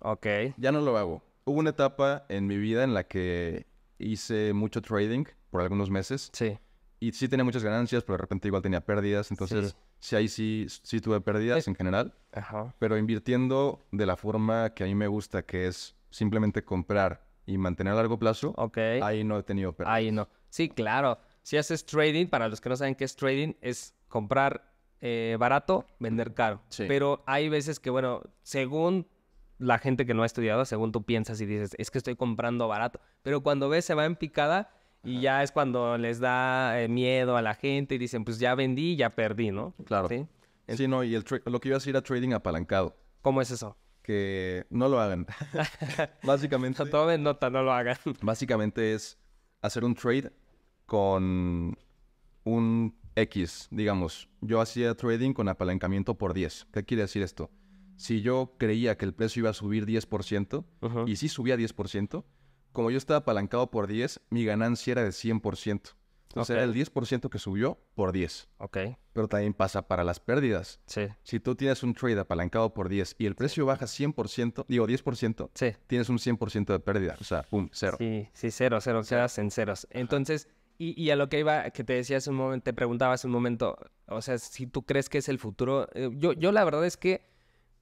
Ok. Ya no lo hago. Hubo una etapa en mi vida en la que hice mucho trading por algunos meses. Sí. Y sí tenía muchas ganancias, pero de repente igual tenía pérdidas. Entonces, sí, ahí sí, tuve pérdidas en general. Ajá. Pero invirtiendo de la forma que a mí me gusta, que es simplemente comprar y mantener a largo plazo, okay. ahí no he tenido pérdidas. Ahí no. Sí, claro. Si haces trading, para los que no saben qué es trading, es comprar eh, barato, vender caro. Pero hay veces que, bueno, según la gente que no ha estudiado, según tú piensas y dices, es que estoy comprando barato. Pero cuando ves, se va en picada y ya es cuando les da eh, miedo a la gente y dicen, pues ya vendí, ya perdí, ¿no? Claro. Sí, no, y lo que iba a decir era trading apalancado. ¿Cómo es eso? Que no lo hagan. (laughs) básicamente. No nota, no lo hagan. básicamente es hacer un trade con un X, digamos, yo hacía trading con apalancamiento por 10. ¿Qué quiere decir esto? Si yo creía que el precio iba a subir 10% y sí subía 10%, como yo estaba apalancado por 10, mi ganancia era de 100%. O sea, el 10% que subió por 10. Ok. Pero también pasa para las pérdidas. Sí. Si tú tienes un trade apalancado por 10 y el precio baja 100%, digo 10%, tienes un 100% de pérdida. O sea, pum, cero. Sí, sí, cero, cero, Se en ceros. Entonces... Y, a lo que iba, que te decía hace un momento, te preguntaba hace un momento, o sea, si tú crees que es el futuro, eh, yo, yo la verdad es que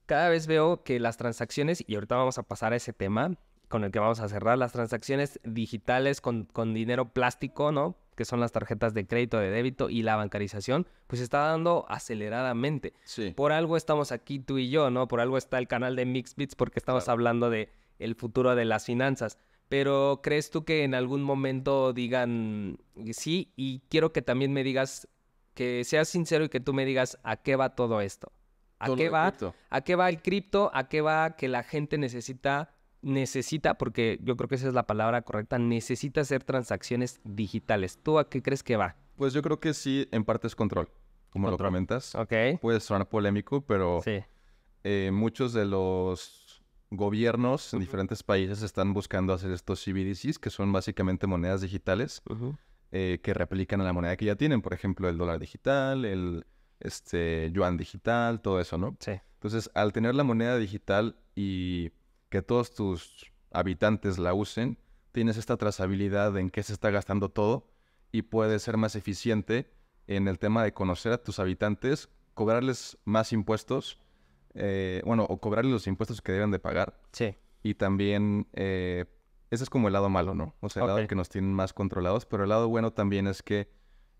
cada vez veo que las transacciones, y ahorita vamos a pasar a ese tema con el que vamos a cerrar, las transacciones digitales con, dinero plástico, ¿no? Que son las tarjetas de crédito, de débito y la bancarización, pues está dando aceleradamente. Sí. Por algo estamos aquí tú y yo, ¿no? Por algo está el canal de Mixbits porque estamos hablando de el futuro de las finanzas pero ¿crees tú que en algún momento digan eh, sí? Y quiero que también me digas, que seas sincero y que tú me digas a qué va todo esto. ¿A qué va? ¿A qué va el cripto? ¿A qué va que la gente necesita necesita, porque yo creo que esa es la palabra correcta, necesita hacer transacciones digitales. ¿Tú a qué crees que va? Pues yo creo que sí, en parte es control, como lo comentas. Puede sonar polémico, pero eh, muchos de los gobiernos en diferentes países están buscando hacer estos CBDCs, que son básicamente monedas digitales eh, que replican a la moneda que ya tienen, por ejemplo, el dólar digital, el este, yuan digital, todo eso, ¿no? Sí. Entonces, al tener la moneda digital y que todos tus habitantes la usen, tienes esta trazabilidad en qué se está gastando todo y puedes ser más eficiente en el tema de conocer a tus habitantes, cobrarles más impuestos eh, bueno, o cobrar los impuestos que deben de pagar. Sí. Y también, eh, ese es como el lado malo, ¿no? O sea, el lado que nos tienen más controlados, pero el lado bueno también es que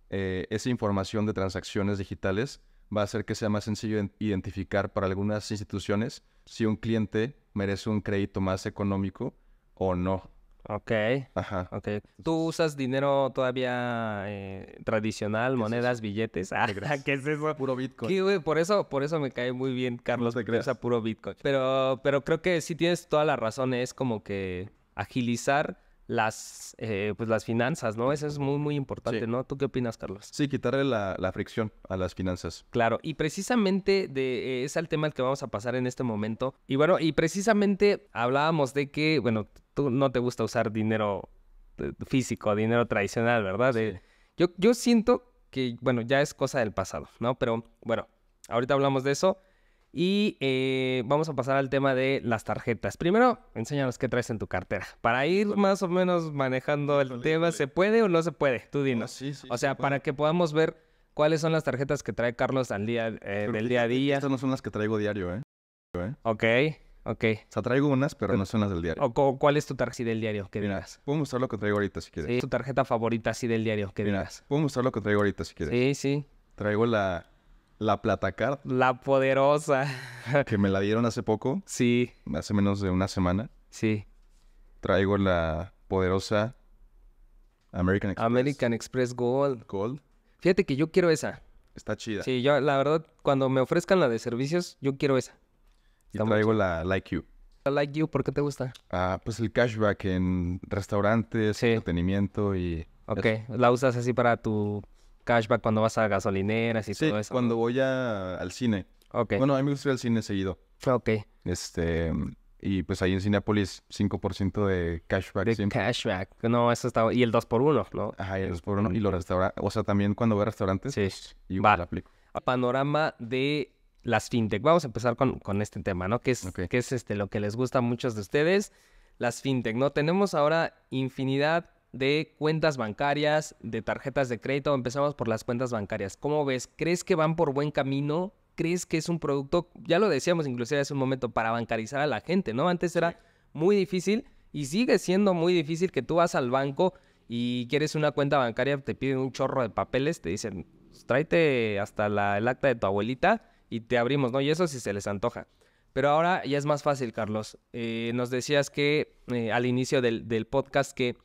eh, esa información de transacciones digitales va a hacer que sea más sencillo identificar para algunas instituciones si un cliente merece un crédito más económico o no. Ok. Ajá. Ok. ¿Tú usas dinero todavía eh, tradicional, monedas, billetes? Ah, (laughs) ¿qué es eso? Puro Bitcoin. Sí, güey? Por eso, por eso me cae muy bien Carlos de que puro Bitcoin. Pero, pero creo que sí tienes toda la razón. Es como que agilizar las, eh, pues las finanzas, ¿no? Eso es muy, muy importante, ¿no? ¿Tú qué opinas, Carlos? Sí, quitarle la, fricción a las finanzas. Claro, y precisamente de, eh, es el tema al que vamos a pasar en este momento. Y bueno, y precisamente hablábamos de que, bueno, tú no te gusta usar dinero eh, físico, dinero tradicional, ¿verdad? Eh, yo, yo siento que, bueno, ya es cosa del pasado, ¿no? Pero bueno, ahorita hablamos de eso. Y eh, vamos a pasar al tema de las tarjetas. Primero, enséñanos qué traes en tu cartera. Para ir más o menos manejando el tema, ¿se puede o no se puede? Tú ah, dinos. o sea, para que podamos ver cuáles son las tarjetas que trae Carlos al día, del día a e día. Estas no son las que traigo diario, ¿eh? Ok. Ok. O sea, traigo unas, pero no son las del diario. ¿Cuál es tu tarjeta del diario Puedo mostrar lo que traigo ahorita si quieres. tu tarjeta favorita así del diario Puedo mostrar lo que traigo ahorita si quieres. Sí, sí. Traigo la, la Platacard. La poderosa. (laughs) que me la dieron hace poco. Sí. Hace menos de una semana. Sí. Traigo la poderosa American Express. American Express Gold. Gold. Fíjate que yo quiero esa. Está chida. Sí, yo la verdad, cuando me ofrezcan la de servicios, yo quiero esa. Y traigo la Like You. La Like You, ¿por qué te gusta? Ah, pues el cashback en restaurantes, entretenimiento y... Ok, la usas así para tu cashback cuando vas a gasolineras y todo eso. Sí, cuando voy al cine. Ok. Bueno, a mí me gusta ir al cine seguido. Ok. Este... Y pues ahí en Cineapolis, 5% de cashback. De cashback. No, eso está. Y el 2x1, ¿no? Ajá, y el 2x1. Y los restaurantes. O sea, también cuando voy a restaurantes. Sí. Y Lo aplico. Panorama de las fintech. Vamos a empezar con, con este tema, ¿no? Que es, es este, lo que les gusta a muchos de ustedes, las fintech, ¿no? Tenemos ahora infinidad de cuentas bancarias, de tarjetas de crédito. Empezamos por las cuentas bancarias. ¿Cómo ves? ¿Crees que van por buen camino? ¿Crees que es un producto, ya lo decíamos inclusive hace un momento, para bancarizar a la gente, ¿no? Antes era muy difícil y sigue siendo muy difícil que tú vas al banco y quieres una cuenta bancaria, te piden un chorro de papeles, te dicen, pues, tráete hasta el acta de tu abuelita y te abrimos, ¿no? Y eso si se les antoja. Pero ahora ya es más fácil, Carlos. Eh, nos decías que eh, al inicio del, podcast que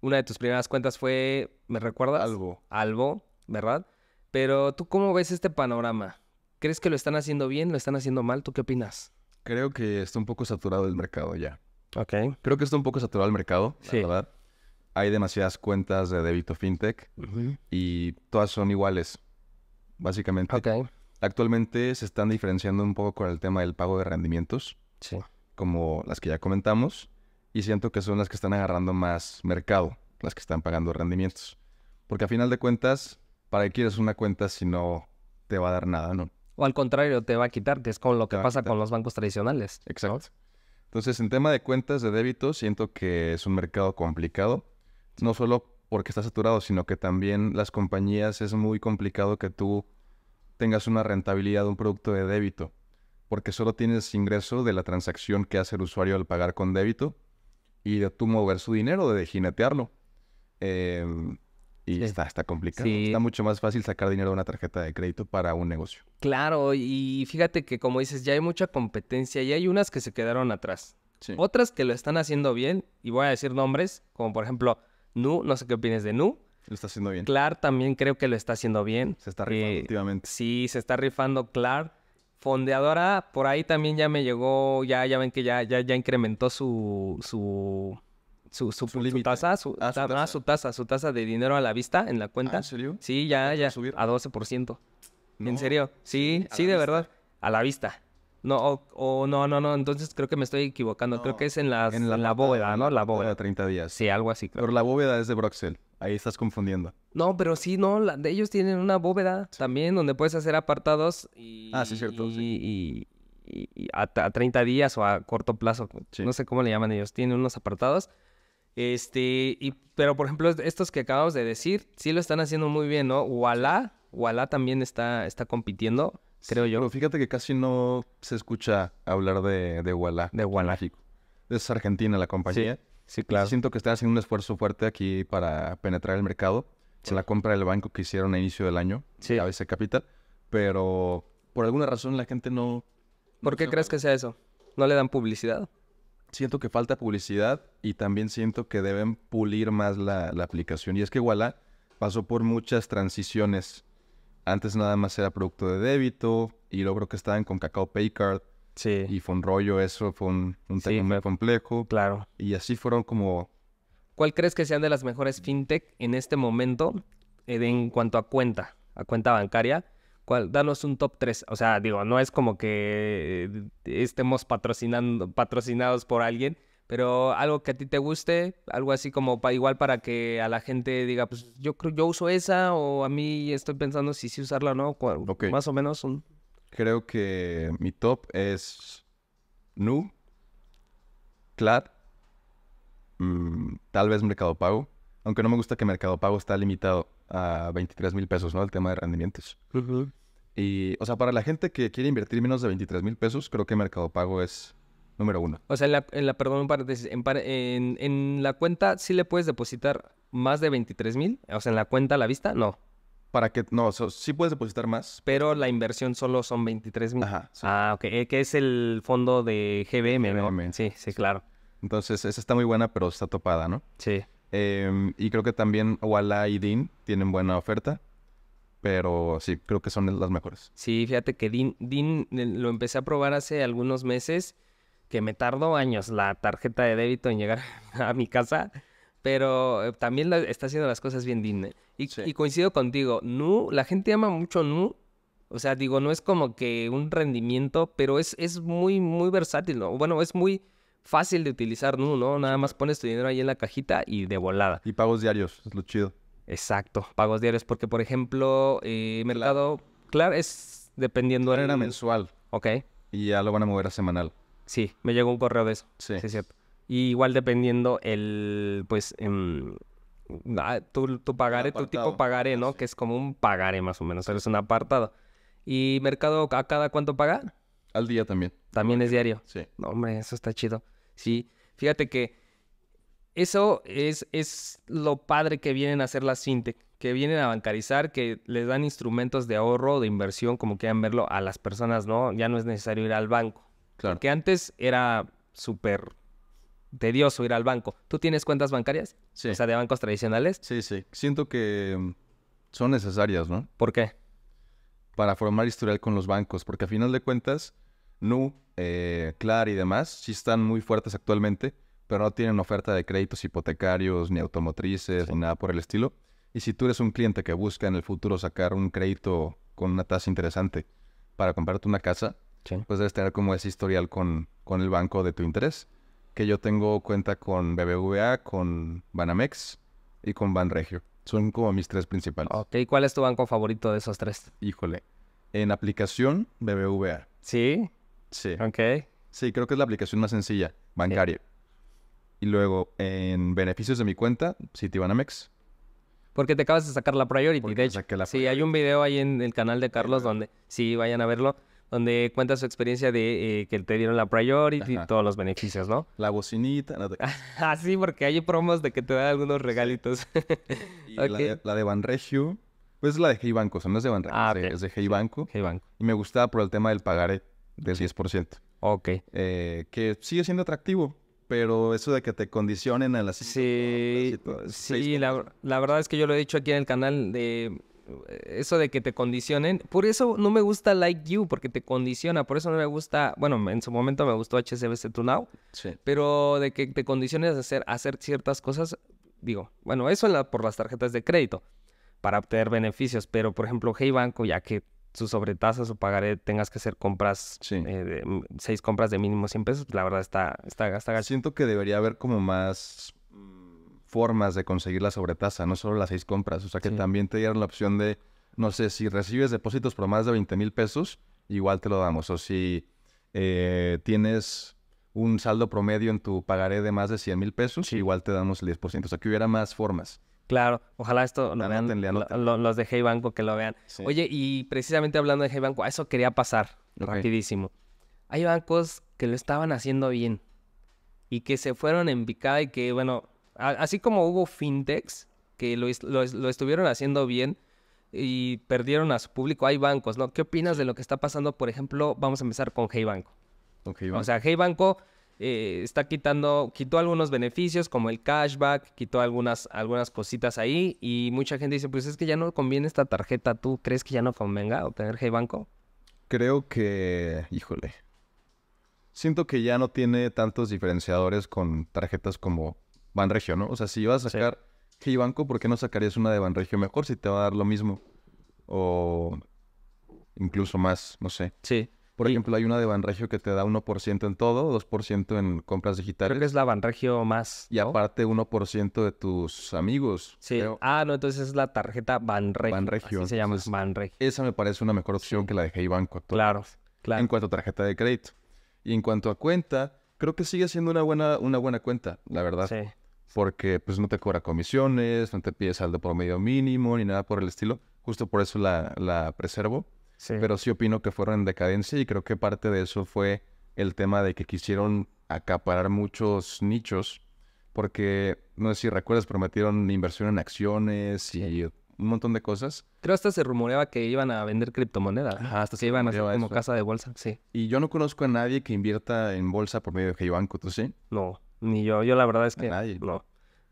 una de tus primeras cuentas fue, ¿me recuerdas? algo algo ¿verdad? Pero tú cómo ves este panorama? ¿Crees que lo están haciendo bien, lo están haciendo mal? ¿Tú qué opinas? Creo que está un poco saturado el mercado ya. Ok. Creo que está un poco saturado el mercado, la verdad. Hay demasiadas cuentas de débito fintech y todas son iguales, básicamente. Ok. Actualmente se están diferenciando un poco con el tema del pago de rendimientos, como las que ya comentamos, y siento que son las que están agarrando más mercado, las que están pagando rendimientos. Porque a final de cuentas, ¿para qué quieres una cuenta si no te va a dar nada, no? O al contrario, te va a quitar, que es con lo que pasa con los bancos tradicionales. Exacto. Entonces, en tema de cuentas de débito, siento que es un mercado complicado, no solo porque está saturado, sino que también las compañías es muy complicado que tú tengas una rentabilidad de un producto de débito, porque solo tienes ingreso de la transacción que hace el usuario al pagar con débito y de tú mover su dinero, de jinetearlo. Em, y está, está complicado. Está mucho más fácil sacar dinero de una tarjeta de crédito para un negocio. Claro, y fíjate que como dices, ya hay mucha competencia y hay unas que se quedaron atrás. Otras que lo están haciendo bien, y voy a decir nombres, como por ejemplo Nu, no sé qué opinas de Nu, lo está haciendo bien. Clar, también creo que lo está haciendo bien. Se está eh, rifando Sí, se está rifando Clar, Fondeadora, por ahí también ya me llegó, ya, ya ven que ya, ya, ya incrementó su, su, su, su, tasa, su, tasa. de dinero a la vista en la cuenta. Ah, ¿En serio? Sí, ya, ya, a 12%. ¿En serio? Sí, sí, de verdad, a la vista. No, o, no, no, no, entonces creo que me estoy equivocando, creo que es en, la, bóveda, ¿no? La bóveda. 30 días. Sí, algo así. Pero la bóveda es de Broxel. Ahí estás confundiendo. No, pero sí, no, de ellos tienen una bóveda también donde puedes hacer apartados y, ah, y, a, 30 días o a corto plazo, no sé cómo le llaman ellos, tienen unos apartados. Este, y, pero por ejemplo, estos que acabamos de decir, sí lo están haciendo muy bien, ¿no? Wallah, Wallah también está, está compitiendo, creo yo. Pero fíjate que casi no se escucha hablar de, de Wallah. De Wallah. Es Argentina la compañía. Sí, claro. Siento que están haciendo un esfuerzo fuerte aquí para penetrar el mercado. La compra del banco que hicieron a inicio del año, sí. a Capital, pero por alguna razón la gente no... ¿Por qué crees que sea eso? ¿No le dan publicidad? Siento que falta publicidad y también siento que deben pulir más la, aplicación. Y es que Walla pasó por muchas transiciones. Antes nada más era producto de débito y luego que estaban con Cacao Paycard Sí. Y fue un rollo eso, fue un, tema complejo. Claro. Y así fueron como... ¿Cuál crees que sean de las mejores fintech en este momento eh, en cuanto a cuenta, a cuenta bancaria? ¿Cuál? Danos un top 3. O sea, digo, no es como que eh, estemos patrocinando, patrocinados por alguien, pero algo que a ti te guste, algo así como para igual para que a la gente diga, pues yo creo, yo uso esa o a mí estoy pensando si sí usarla o no, más o menos un... Creo que mi top es Nu, Clad, mm, tal vez Mercado Pago, aunque no me gusta que Mercado Pago está limitado a 23 mil pesos, ¿no? El tema de rendimientos. Y, o sea, para la gente que quiere invertir menos de 23 mil pesos, creo que Mercado Pago es número uno. O sea, en la, perdón, en, en la cuenta sí le puedes depositar más de 23 mil, o sea, en la cuenta a la vista, no para que, no, sí puedes depositar más. Pero la inversión solo son 23 mil. Ajá. Ah, ok, eh, que es el fondo de GBM, Sí, sí, claro. Entonces, esa está muy buena, pero está topada, ¿no? Sí. Em, y creo que también Walla y Dean tienen buena oferta. Pero sí, creo que son las mejores. Sí, fíjate que Dean, Dean eh, lo empecé a probar hace algunos meses, que me tardó años la tarjeta de débito en llegar (laughs) a mi casa pero eh, también está haciendo las cosas bien Disney. Y, coincido contigo, Nu, la gente ama mucho Nu. O sea, digo, no es como que un rendimiento, pero es, es muy, muy versátil, ¿no? Bueno, es muy fácil de utilizar Nu, ¿no? Nada más pones tu dinero ahí en la cajita y de volada. Y pagos diarios, es lo chido. Exacto, pagos diarios, porque por ejemplo, eh, Mercado, claro, es dependiendo... Era mensual. Ok. Y ya lo van a mover a semanal. Sí, me llegó un correo de eso. Sí. Sí, es cierto. Y igual dependiendo el, pues, em, ah, tú tu, pagaré, tu tipo pagaré, ¿no? Que es como un pagaré más o menos, eso es un apartado. ¿Y mercado a cada cuánto paga? Al día también. También es diario. Sí. hombre, eso está chido. Sí. Fíjate que eso es, es lo padre que vienen a hacer las fintech, que vienen a bancarizar, que les dan instrumentos de ahorro, de inversión, como quieran verlo, a las personas, ¿no? Ya no es necesario ir al banco. Claro. Que antes era súper tedioso ir al banco. ¿Tú tienes cuentas bancarias? Sí. O sea, de bancos tradicionales. Sí, sí. Siento que mm, son necesarias, ¿no? ¿Por qué? Para formar historial con los bancos, porque a final de cuentas, Nu, eh, Clar y demás sí están muy fuertes actualmente, pero no tienen oferta de créditos hipotecarios, ni automotrices, ni nada por el estilo. Y si tú eres un cliente que busca en el futuro sacar un crédito con una tasa interesante para comprarte una casa, pues debes tener como ese historial con, con el banco de tu interés yo tengo cuenta con BBVA, con Banamex y con Banregio. Son como mis tres principales. Ok, ¿cuál es tu banco favorito de esos tres? Híjole, en aplicación BBVA. ¿Sí? Sí. Ok. Sí, creo que es la aplicación más sencilla, bancaria. Y luego, en beneficios de mi cuenta, Citibanamex. Porque te acabas de sacar la priority. de hecho, sí, hay un video ahí en el canal de Carlos donde sí vayan a verlo donde cuenta su experiencia de eh, que te dieron la priority y todos los beneficios, ¿no? La bocinita, no (laughs) ah, sí, porque hay promos de que te dan algunos regalitos. (laughs) y la, de, Van Regio. pues es la de Hey Banco, o sea, no es de Van ah, es de Hey Banco. Hey Banco. Y me gustaba por el tema del pagaré del 10%. Ok. Eh, que sigue siendo atractivo, pero eso de que te condicionen a las... Sí, sí la, verdad es que yo lo he dicho aquí en el canal de eso de que te condicionen, por eso no me gusta Like You, porque te condiciona, por eso no me gusta, bueno, en su momento me gustó hsbc To Now, pero de que te condiciones a hacer, ciertas cosas, digo, bueno, eso la, por las tarjetas de crédito, para obtener beneficios, pero por ejemplo, Hey Banco, ya que su sobretasa, o pagaré, tengas que hacer compras, eh, seis compras de mínimo 100 pesos, pues, la verdad está, está, está Siento que debería haber como más formas de conseguir la sobretasa, no solo las seis compras. O sea que también te dieron la opción de, no sé, si recibes depósitos por más de 20 mil pesos, igual te lo damos. O si eh, tienes un saldo promedio en tu pagaré de más de 100 mil pesos, igual te damos el 10%. O sea que hubiera más formas. Claro, ojalá esto lo vean, los de Hey Banco que lo vean. Oye, y precisamente hablando de Hey Banco, eso quería pasar rapidísimo. Hay bancos que lo estaban haciendo bien y que se fueron en picada y que, bueno, así como hubo fintechs que lo, estuvieron haciendo bien y perdieron a su público, hay bancos, ¿no? ¿Qué opinas de lo que está pasando? Por ejemplo, vamos a empezar con Hey Banco. o sea, Hey Banco eh, está quitando, quitó algunos beneficios como el cashback, quitó algunas, algunas cositas ahí y mucha gente dice, pues es que ya no conviene esta tarjeta, ¿tú crees que ya no convenga obtener Hey Banco? Creo que, híjole, siento que ya no tiene tantos diferenciadores con tarjetas como Banregio, ¿no? O sea, si ibas a sacar sí. Banco, ¿por qué no sacarías una de Banregio mejor si te va a dar lo mismo? O incluso más, no sé. Sí. Por ejemplo, hay una de Banregio que te da 1% en todo, 2% en compras digitales. Creo que es la Banregio más. Y aparte 1% de tus amigos. Sí. Ah, no, entonces es la tarjeta Banregio. Regio. Así se llama, Banregio. Esa me parece una mejor opción que la de Banco. Claro, claro. En cuanto a tarjeta de crédito. Y en cuanto a cuenta, creo que sigue siendo una buena, una buena cuenta, la verdad. Sí porque pues no te cobra comisiones, no te pide saldo por medio mínimo ni nada por el estilo. Justo por eso la, la preservo. Pero sí opino que fueron en decadencia y creo que parte de eso fue el tema de que quisieron acaparar muchos nichos porque no sé si recuerdas, prometieron inversión en acciones y un montón de cosas. Creo hasta se rumoreaba que iban a vender criptomonedas. hasta se iban a hacer como casa de bolsa, sí. Y yo no conozco a nadie que invierta en bolsa por medio de Banco, ¿tú sí? No. Ni yo, yo la verdad es que no.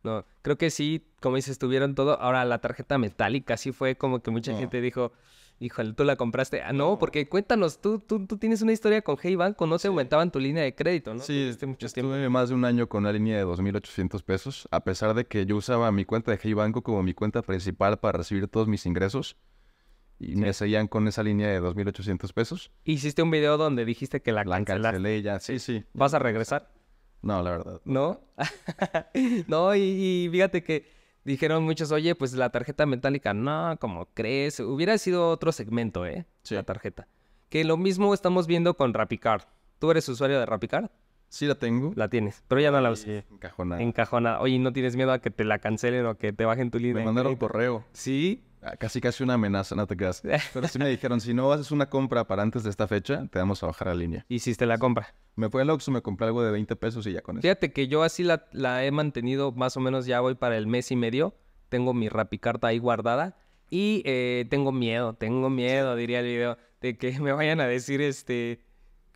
No, creo que sí, como dices, tuvieron todo. Ahora la tarjeta metálica sí fue como que mucha gente dijo, híjole, tú la compraste. Ah, no, porque cuéntanos, tú, tú, tienes una historia con Hey Banco, no se aumentaban tu línea de crédito, ¿no? Sí, mucho estuve tiempo? más de un año con una línea de 2.800 pesos, a pesar de que yo usaba mi cuenta de Hey Banco como mi cuenta principal para recibir todos mis ingresos. Y me seguían con esa línea de 2.800 pesos. Hiciste un video donde dijiste que la, la Cancelé ya, sí, sí. ¿Vas a regresar? No, la verdad. No. (laughs) no, y, fíjate que dijeron muchos, oye, pues la tarjeta metálica, no, como crees? Hubiera sido otro segmento, ¿eh? Sí. La tarjeta. Que lo mismo estamos viendo con Rapicard. ¿Tú eres usuario de Rapicard? Sí la tengo. La tienes, pero ya no la Sí, Encajonada. Encajonada. Oye, ¿no tienes miedo a que te la cancelen o que te bajen tu línea? Me mandaron correo. Sí. Ah, casi casi una amenaza, no te quedas. (laughs) Pero sí me dijeron, si no haces una compra para antes de esta fecha, te vamos a bajar la línea. Hiciste la compra. Me fue al Oxxo, me compré algo de 20 pesos y ya con eso. Fíjate que yo así la, he mantenido más o menos ya voy para el mes y medio. Tengo mi rapicarta ahí guardada. Y eh, tengo miedo, tengo miedo, diría el video, de que me vayan a decir este,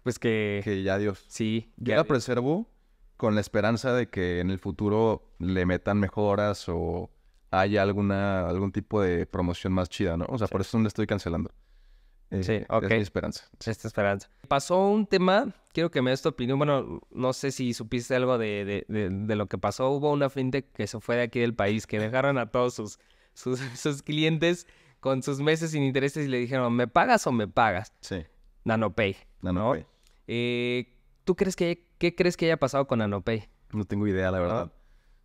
pues que... Que ya Dios. Sí. Yo la preservo con la esperanza de que en el futuro le metan mejoras o haya alguna, algún tipo de promoción más chida, ¿no? O sea, por eso no donde estoy cancelando. Eh, sí, ok. esperanza. Esta esperanza. Pasó un tema, quiero que me des tu opinión. Bueno, no sé si supiste algo de, lo que pasó. Hubo una fintech que se fue de aquí del país, que dejaron a todos (laughs) sus, sus, clientes con sus meses sin intereses y le dijeron, ¿me pagas o me pagas? Sí. NanoPay. NanoPay. Eh, ¿Tú crees que, qué crees que haya pasado con NanoPay? No tengo idea, la verdad.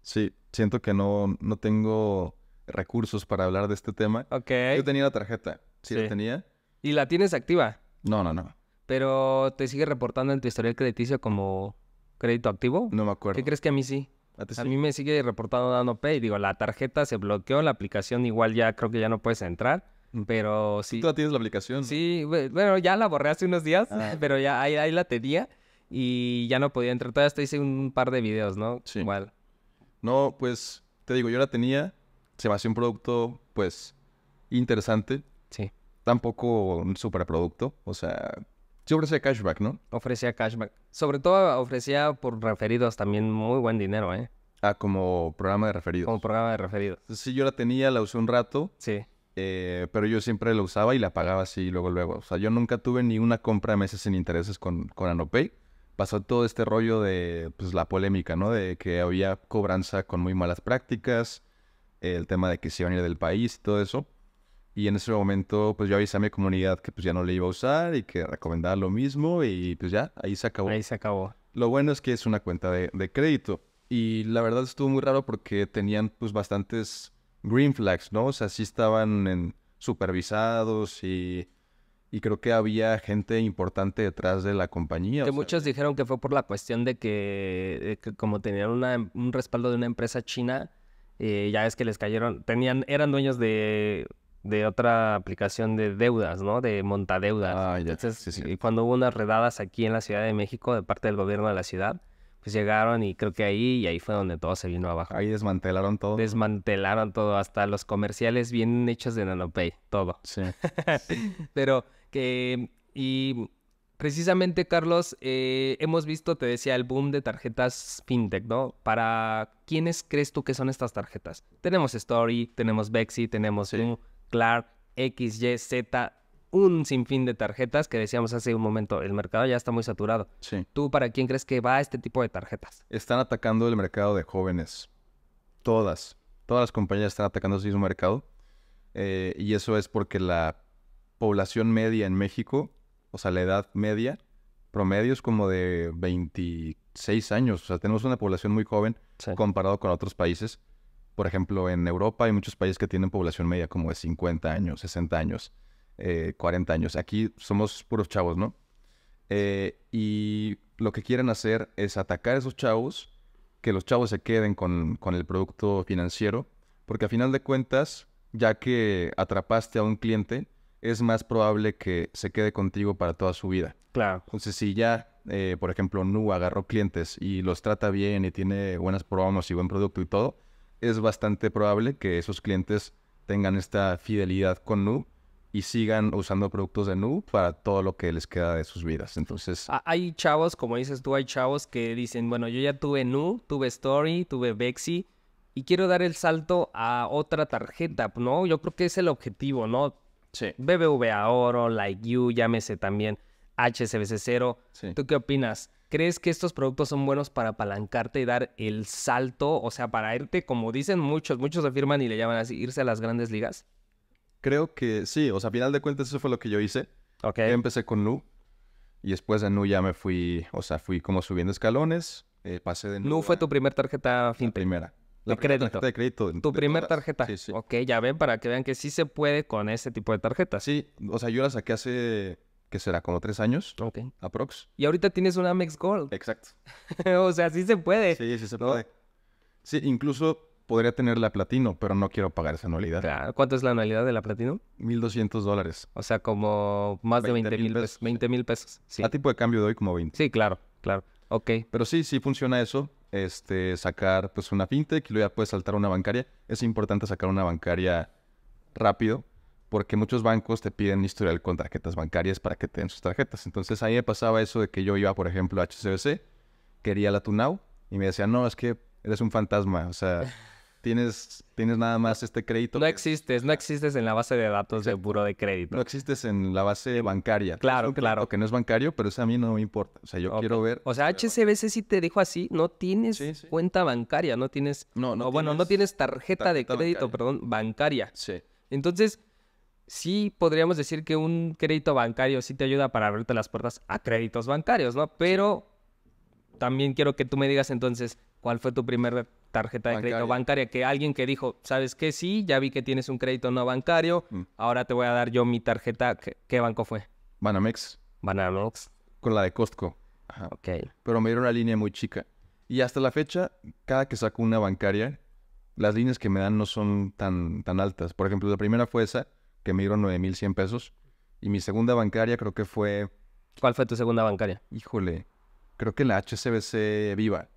Sí, siento que no, no tengo recursos para hablar de este tema. Ok. Yo tenía la tarjeta, sí, la tenía. ¿Y la tienes activa? No, no, no. Pero te sigue reportando en tu historial crediticio como crédito activo. No me acuerdo. ¿Qué crees que a mí sí? A, mí me sigue reportando dando pay. Digo, la tarjeta se bloqueó, la aplicación igual ya creo que ya no puedes entrar. Mm. Pero sí. ¿Tú tienes la aplicación? Sí, bueno, ya la borré hace unos días, ah. (laughs) pero ya ahí, la tenía y ya no podía entrar. Todavía hasta hice un par de videos, ¿no? Sí. Igual. No, pues te digo, yo la tenía, se me hacía un producto, pues, interesante. Sí. Tampoco un superproducto, o sea, sí ofrecía cashback, ¿no? Ofrecía cashback. Sobre todo ofrecía por referidos también muy buen dinero, ¿eh? Ah, como programa de referidos. Como programa de referidos. Sí, yo la tenía, la usé un rato. Sí. Eh, pero yo siempre la usaba y la pagaba así luego, luego. O sea, yo nunca tuve ni una compra de meses sin intereses con, con Anopay pasó todo este rollo de pues, la polémica, ¿no? De que había cobranza con muy malas prácticas, el tema de que se iban a ir del país, y todo eso. Y en ese momento, pues yo avisé a mi comunidad que pues ya no le iba a usar y que recomendaba lo mismo y pues ya, ahí se acabó. Ahí se acabó. Lo bueno es que es una cuenta de, crédito. Y la verdad estuvo muy raro porque tenían pues bastantes green flags, ¿no? O sea, sí estaban en supervisados y y creo que había gente importante detrás de la compañía. Que muchos dijeron que fue por la cuestión de que, eh, como tenían un respaldo de una empresa china, eh, ya es que les cayeron, tenían, eran dueños de, de otra aplicación de deudas, ¿no? De montadeudas. Ah, ya, Entonces, cuando hubo unas redadas aquí en la Ciudad de México de parte del gobierno de la ciudad, pues llegaron y creo que ahí, y ahí fue donde todo se vino abajo. Ahí desmantelaron todo. Desmantelaron todo, hasta los comerciales bien hechos de NanoPay, todo. Sí. (laughs) Pero que, y precisamente, Carlos, eh, hemos visto, te decía, el boom de tarjetas fintech, ¿no? Para quiénes crees tú que son estas tarjetas? Tenemos Story, tenemos Bexi, tenemos Clark, X, Y, Z, un sinfín de tarjetas que decíamos hace un momento, el mercado ya está muy saturado. Sí. ¿Tú para quién crees que va este tipo de tarjetas? Están atacando el mercado de jóvenes. Todas. Todas las compañías están atacando ese mismo mercado. Eh, y eso es porque la población media en México, o sea, la edad media, promedio es como de 26 años. O sea, tenemos una población muy joven comparado con otros países. Por ejemplo, en Europa hay muchos países que tienen población media como de 50 años, 60 años, 40 eh, años. Aquí somos puros chavos, ¿no? Eh, y lo que quieren hacer es atacar a esos chavos, que los chavos se queden con, con el producto financiero, porque a final de cuentas, ya que atrapaste a un cliente, es más probable que se quede contigo para toda su vida. Claro. Entonces, si ya, eh, por ejemplo, Nu agarró clientes y los trata bien y tiene buenas promos y buen producto y todo, es bastante probable que esos clientes tengan esta fidelidad con Nu y sigan usando productos de Nu para todo lo que les queda de sus vidas. Entonces, hay chavos, como dices tú, hay chavos que dicen, bueno, yo ya tuve Nu, tuve Story, tuve Bexi y quiero dar el salto a otra tarjeta, ¿no? Yo creo que es el objetivo, ¿no? BBV BBVA Oro, Like You, llámese también HSBC0. ¿Tú qué opinas? ¿Crees que estos productos son buenos para apalancarte y dar el salto? O sea, para irte, como dicen muchos, muchos afirman y le llaman así, irse a las grandes ligas. Creo que sí, o sea, a final de cuentas eso fue lo que yo hice. Ok. empecé con Nu y después de Nu ya me fui, o sea, fui como subiendo escalones, eh, pasé de Nu. ¿Nu fue tu primera tarjeta fin primera. La crédito. Tarjeta de crédito. tu primera tarjeta. Sí, Ok, ya ven, para que vean que sí se puede con ese tipo de tarjetas. Sí, o sea, yo la saqué hace, ¿qué será? Como tres años. Ok. Aprox. Y ahorita tienes una Amex Gold. Exacto. (laughs) o sea, sí se puede. Sí, sí se puede. Sí, incluso podría tener la platino, pero no quiero pagar esa anualidad. Claro. ¿Cuánto es la anualidad de la platino? 1.200 dólares. O sea, como más de 20 mil pesos. 20 mil pesos. A tipo de cambio de hoy como 20. Sí, claro, claro. Ok. Pero sí, sí funciona eso este, sacar pues una fintech y luego ya puedes saltar a una bancaria. Es importante sacar una bancaria rápido porque muchos bancos te piden historial con tarjetas bancarias para que te den sus tarjetas. Entonces ahí me pasaba eso de que yo iba, por ejemplo, a HCBC, quería la Tunau y me decían, no, es que eres un fantasma, o sea... (laughs) tienes, nada más este crédito. No existes, no existes en la base de datos de buro de crédito. No existes en la base bancaria. Claro, claro. Que no es bancario, pero eso a mí no me importa. O sea, yo quiero ver. O sea, HCBC sí te dijo así, no tienes cuenta bancaria, no tienes. No, no. O, bueno, no tienes tarjeta, de crédito, perdón, bancaria. Sí. Entonces, sí podríamos decir que un crédito bancario sí te ayuda para abrirte las puertas a créditos bancarios, ¿no? Pero también quiero que tú me digas entonces cuál fue tu primer tarjeta de crédito bancaria, que alguien que dijo, ¿sabes qué? Sí, ya vi que tienes un crédito no bancario, mm. ahora te voy a dar yo mi tarjeta. ¿Qué, banco fue? Banamex. Banamex. Con la de Costco. Ajá. Ok. Pero me dieron una línea muy chica. Y hasta la fecha, cada que saco una bancaria, las líneas que me dan no son tan, tan altas. Por ejemplo, la primera fue esa, que me dieron 9,100 pesos. Y mi segunda bancaria creo que fue... ¿Cuál fue tu segunda bancaria? Híjole, creo que la HCBC Viva.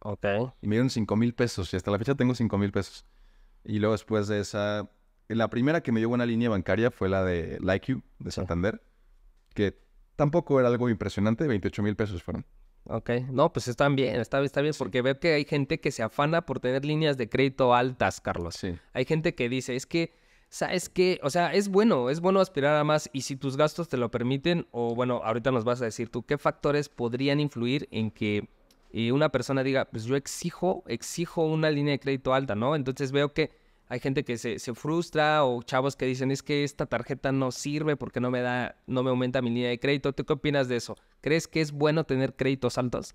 Ok. Y me dieron 5 mil pesos y hasta la fecha tengo 5 mil pesos. Y luego después de esa, la primera que me dio una línea bancaria fue la de Like You, de Santander, que tampoco era algo impresionante, 28 mil pesos fueron. Ok, no, pues están bien, está, está bien, porque ve que hay gente que se afana por tener líneas de crédito altas, Carlos. Sí. Hay gente que dice, es que, ¿sabes que, O sea, es bueno, es bueno aspirar a más y si tus gastos te lo permiten, o bueno, ahorita nos vas a decir tú, ¿qué factores podrían influir en que y una persona diga, pues yo exijo, exijo una línea de crédito alta, ¿no? Entonces veo que hay gente que se, se, frustra o chavos que dicen, es que esta tarjeta no sirve porque no me da, no me aumenta mi línea de crédito. ¿Tú qué opinas de eso? ¿Crees que es bueno tener créditos altos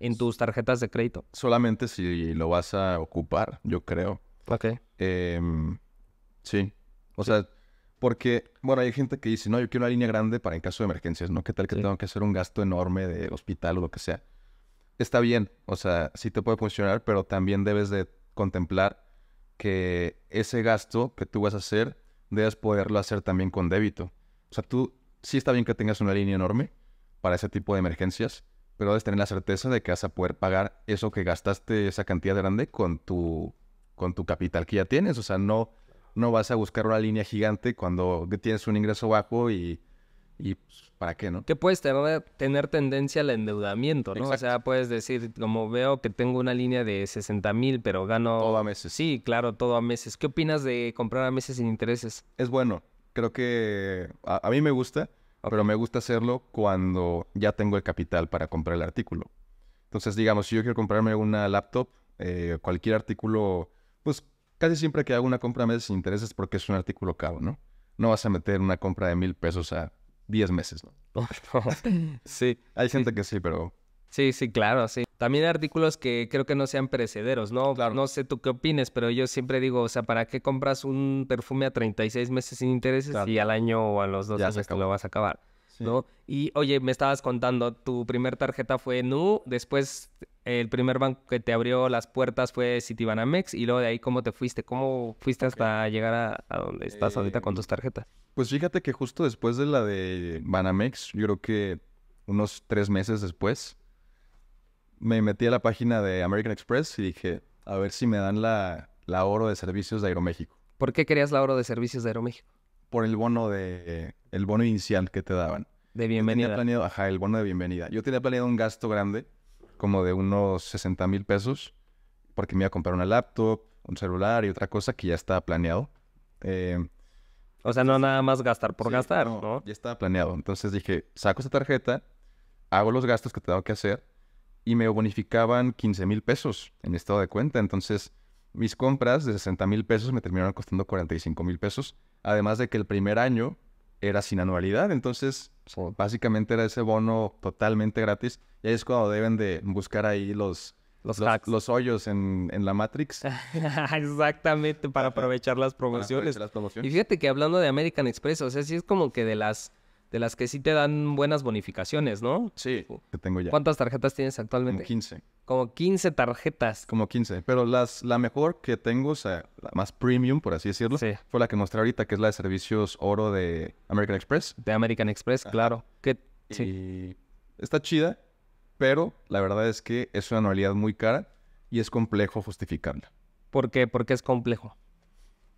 en tus tarjetas de crédito? Solamente si lo vas a ocupar, yo creo. Ok. Eh, sí. O sea, porque, bueno, hay gente que dice, no, yo quiero una línea grande para en caso de emergencias, ¿no? ¿Qué tal que tengo que hacer un gasto enorme de hospital o lo que sea? está bien, o sea, sí te puede funcionar, pero también debes de contemplar que ese gasto que tú vas a hacer, debes poderlo hacer también con débito. O sea, tú sí está bien que tengas una línea enorme para ese tipo de emergencias, pero debes tener la certeza de que vas a poder pagar eso que gastaste, esa cantidad grande, con tu, con tu capital que ya tienes. O sea, no, no vas a buscar una línea gigante cuando tienes un ingreso bajo y y pues, ¿para qué, no? Que puedes tener, tendencia al endeudamiento, ¿no? O sea, puedes decir, como veo que tengo una línea de 60 mil, pero gano... Todo a meses. Sí, claro, todo a meses. ¿Qué opinas de comprar a meses sin intereses? Es bueno. Creo que a, mí me gusta, pero me gusta hacerlo cuando ya tengo el capital para comprar el artículo. Entonces, digamos, si yo quiero comprarme una laptop, eh, cualquier artículo, pues casi siempre que hago una compra a meses sin intereses porque es un artículo caro, ¿no? No vas a meter una compra de mil pesos a 10 meses, ¿no? (laughs) (laughs) sí, hay gente que sí, pero... Sí, sí, claro, sí. También hay artículos que creo que no sean perecederos, ¿no? No sé tú qué opines, pero yo siempre digo, o sea, ¿para qué compras un perfume a 36 meses sin intereses si y al año o a los dos años lo vas a acabar? Y oye, me estabas contando, tu primer tarjeta fue Nu, después el primer banco que te abrió las puertas fue City Citibanamex y luego de ahí cómo te fuiste, cómo fuiste hasta llegar a, donde estás ahorita con eh, tus tarjetas. Pues fíjate que justo después de la de Banamex, yo creo que unos tres meses después, me metí a la página de American Express y dije, a ver si me dan la, la oro de servicios de Aeroméxico. ¿Por qué querías la oro de servicios de Aeroméxico? Por el bono de el bono inicial que te daban. De bienvenida. ajá, el bono de bienvenida. Yo tenía planeado un gasto grande, como de unos 60 mil pesos, porque me iba a comprar una laptop, un celular y otra cosa que ya estaba planeado. Eh, o sea, no nada más gastar por gastar, no, no, Ya estaba planeado. Entonces dije, saco esta tarjeta, hago los gastos que tengo que hacer y me bonificaban 15 mil pesos en estado de cuenta. Entonces, mis compras de 60 mil pesos me terminaron costando 45 mil pesos. Además de que el primer año era sin anualidad, entonces básicamente era ese bono totalmente gratis. Y ahí es cuando deben de buscar ahí los, los, hoyos en, la Matrix. (laughs) Exactamente, para aprovechar las Para aprovechar las promociones. Y fíjate que hablando de American Express, o sea, sí es como que de las de las que sí te dan buenas bonificaciones, ¿no? Sí, que tengo ya. ¿Cuántas tarjetas tienes actualmente? Como 15. Como 15 tarjetas. Como 15, pero las, la mejor que tengo, o sea, la más premium, por así decirlo, fue la que mostré ahorita, que es la de servicios oro de American Express. De American Express, claro. Que, sí. está chida, pero la verdad es que es una anualidad muy cara y es complejo justificarla. ¿Por qué? ¿Por qué es complejo?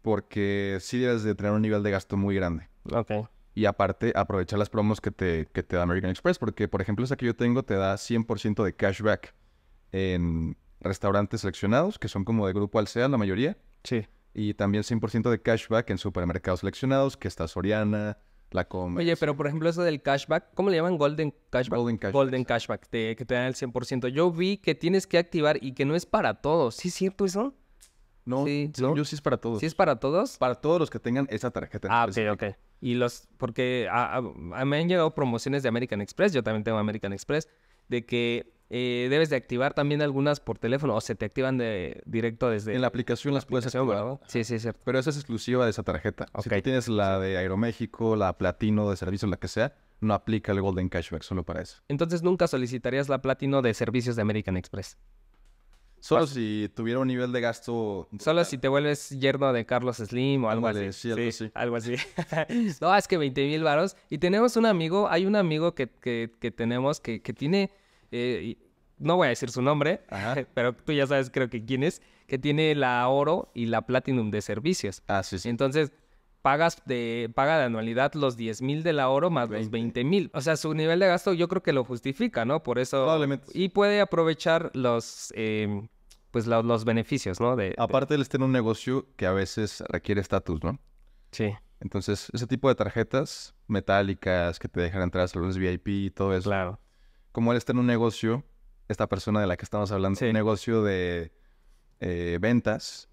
Porque sí debes de tener un nivel de gasto muy grande. Ok. Y aparte, aprovechar las promos que te, que te da American Express, porque por ejemplo, esa que yo tengo te da 100% de cashback en restaurantes seleccionados, que son como de grupo Alsea la mayoría. Sí. Y también 100% de cashback en supermercados seleccionados, que está Soriana, la com Oye, pero por ejemplo, eso del cashback, ¿cómo le llaman Golden Cashback? Golden Cashback. Golden cashback que te dan el 100%. Yo vi que tienes que activar y que no es para todos. ¿Sí es cierto eso? No, ¿no? yo sí es para todos. ¿Sí es para todos? Para todos los que tengan esa tarjeta. Ah, ok, ok. Y los, porque me han llegado promociones de American Express, yo también tengo American Express, de que eh, debes de activar también algunas por teléfono o se te activan de, directo desde... En la aplicación las puedes hacer, activar. Sí, sí, es cierto. Pero esa es exclusiva de esa tarjeta. Si tú tienes la de Aeroméxico, la Platino de servicio, la que sea, no aplica el Golden Cashback, solo para eso. Entonces nunca solicitarías la Platino de servicios de American Express. Solo si tuviera un nivel de gasto. Solo si te vuelves yerno de Carlos Slim o algo así. sí, Algo así. (laughs) no, es que 20 mil varos. Y tenemos un amigo, hay un amigo que, tenemos que, tiene. Eh, no voy a decir su nombre, (laughs) pero tú ya sabes, creo que quién es, que tiene la oro y la platinum de servicios. Ah, sí, sí. Entonces, pagas de, paga de anualidad los 10 mil la oro más los 20 mil. O sea, su nivel de gasto yo creo que lo justifica, ¿no? Por eso. Probablemente. Y puede aprovechar los, em, pues los beneficios, ¿no? De, Aparte, de... él está en un negocio que a veces requiere estatus, ¿no? Sí. Entonces, ese tipo de tarjetas metálicas que te dejan entrar a salones VIP y todo eso. Claro. Como él está en un negocio, esta persona de la que estamos hablando, un negocio de eh, ventas,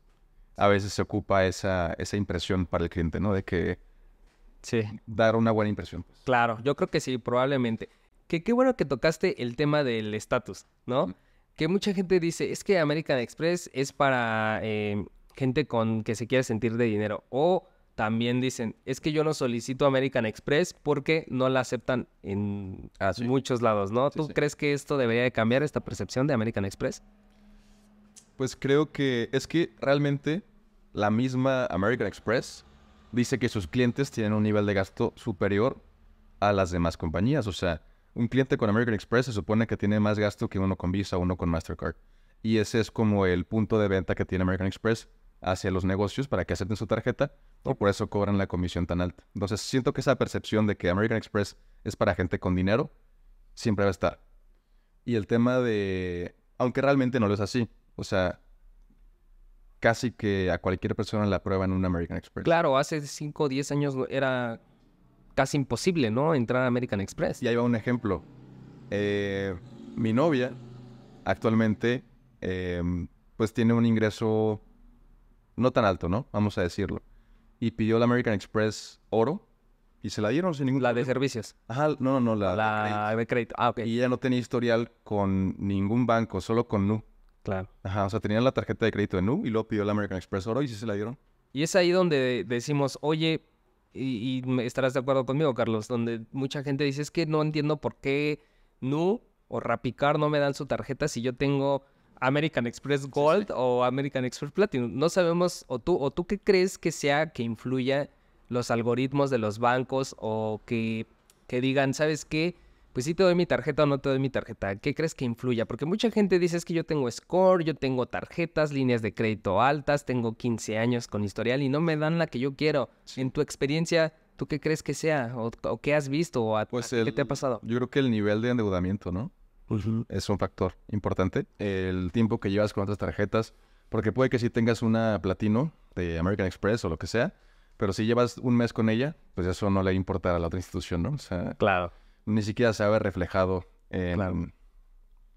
a veces se ocupa esa, esa impresión para el cliente, ¿no? De que dar una buena impresión. Pues. Claro, yo creo que sí, probablemente. Que qué bueno que tocaste el tema del estatus, ¿no? Mm que mucha gente dice, es que American Express es para eh, gente con que se quiere sentir de dinero. O también dicen, es que yo no solicito American Express porque no la aceptan en muchos lados, ¿no? ¿Tú crees que esto debería de cambiar esta percepción de American Express? Pues creo que es que realmente la misma American Express dice que sus clientes tienen un nivel de gasto superior a las demás compañías. O sea, un cliente con American Express se supone que tiene más gasto que uno con Visa, uno con Mastercard. Y ese es como el punto de venta que tiene American Express hacia los negocios para que acepten su tarjeta o por eso cobran la comisión tan alta. Entonces siento que esa percepción de que American Express es para gente con dinero siempre va a estar. Y el tema de, aunque realmente no lo es así, o sea, casi que a cualquier persona la prueban en un American Express. Claro, hace 5 o 10 años era casi imposible, ¿no? Entrar a American Express. Y ahí va un ejemplo. Eh, mi novia actualmente, em, pues tiene un ingreso no tan alto, ¿no? Vamos a decirlo. Y pidió la American Express oro y se la dieron sin ningún La de servicios. Ajá, no, no, la, la de crédito. Ah, ok. Y ella no tenía historial con ningún banco, solo con Nu. Claro. Ajá, o sea, tenían la tarjeta de crédito de Nu y luego pidió la American Express oro y sí se la dieron. Y es ahí donde decimos, oye, y, estarás de acuerdo conmigo, Carlos, donde mucha gente dice, es que no entiendo por qué Nu o Rapicar no me dan su tarjeta si yo tengo American Express Gold o American Express Platinum. No sabemos, o tú, o tú qué crees que sea que influya los algoritmos de los bancos o que, que digan, ¿sabes qué? pues si te doy mi tarjeta o no te doy mi tarjeta, ¿qué crees que influya? Porque mucha gente dice es que yo tengo score, yo tengo tarjetas, líneas de crédito altas, tengo 15 años con historial y no me dan la que yo quiero. En tu experiencia, ¿tú qué crees que sea? ¿O, qué has visto? ¿O pues qué te ha pasado? Yo creo que el nivel de endeudamiento, ¿no? Es un factor importante. El tiempo que llevas con otras tarjetas, porque puede que si tengas una platino de American Express o lo que sea, pero si llevas un mes con ella, pues eso no le va a la otra institución, ¿no? sea, claro ni siquiera se ha reflejado en,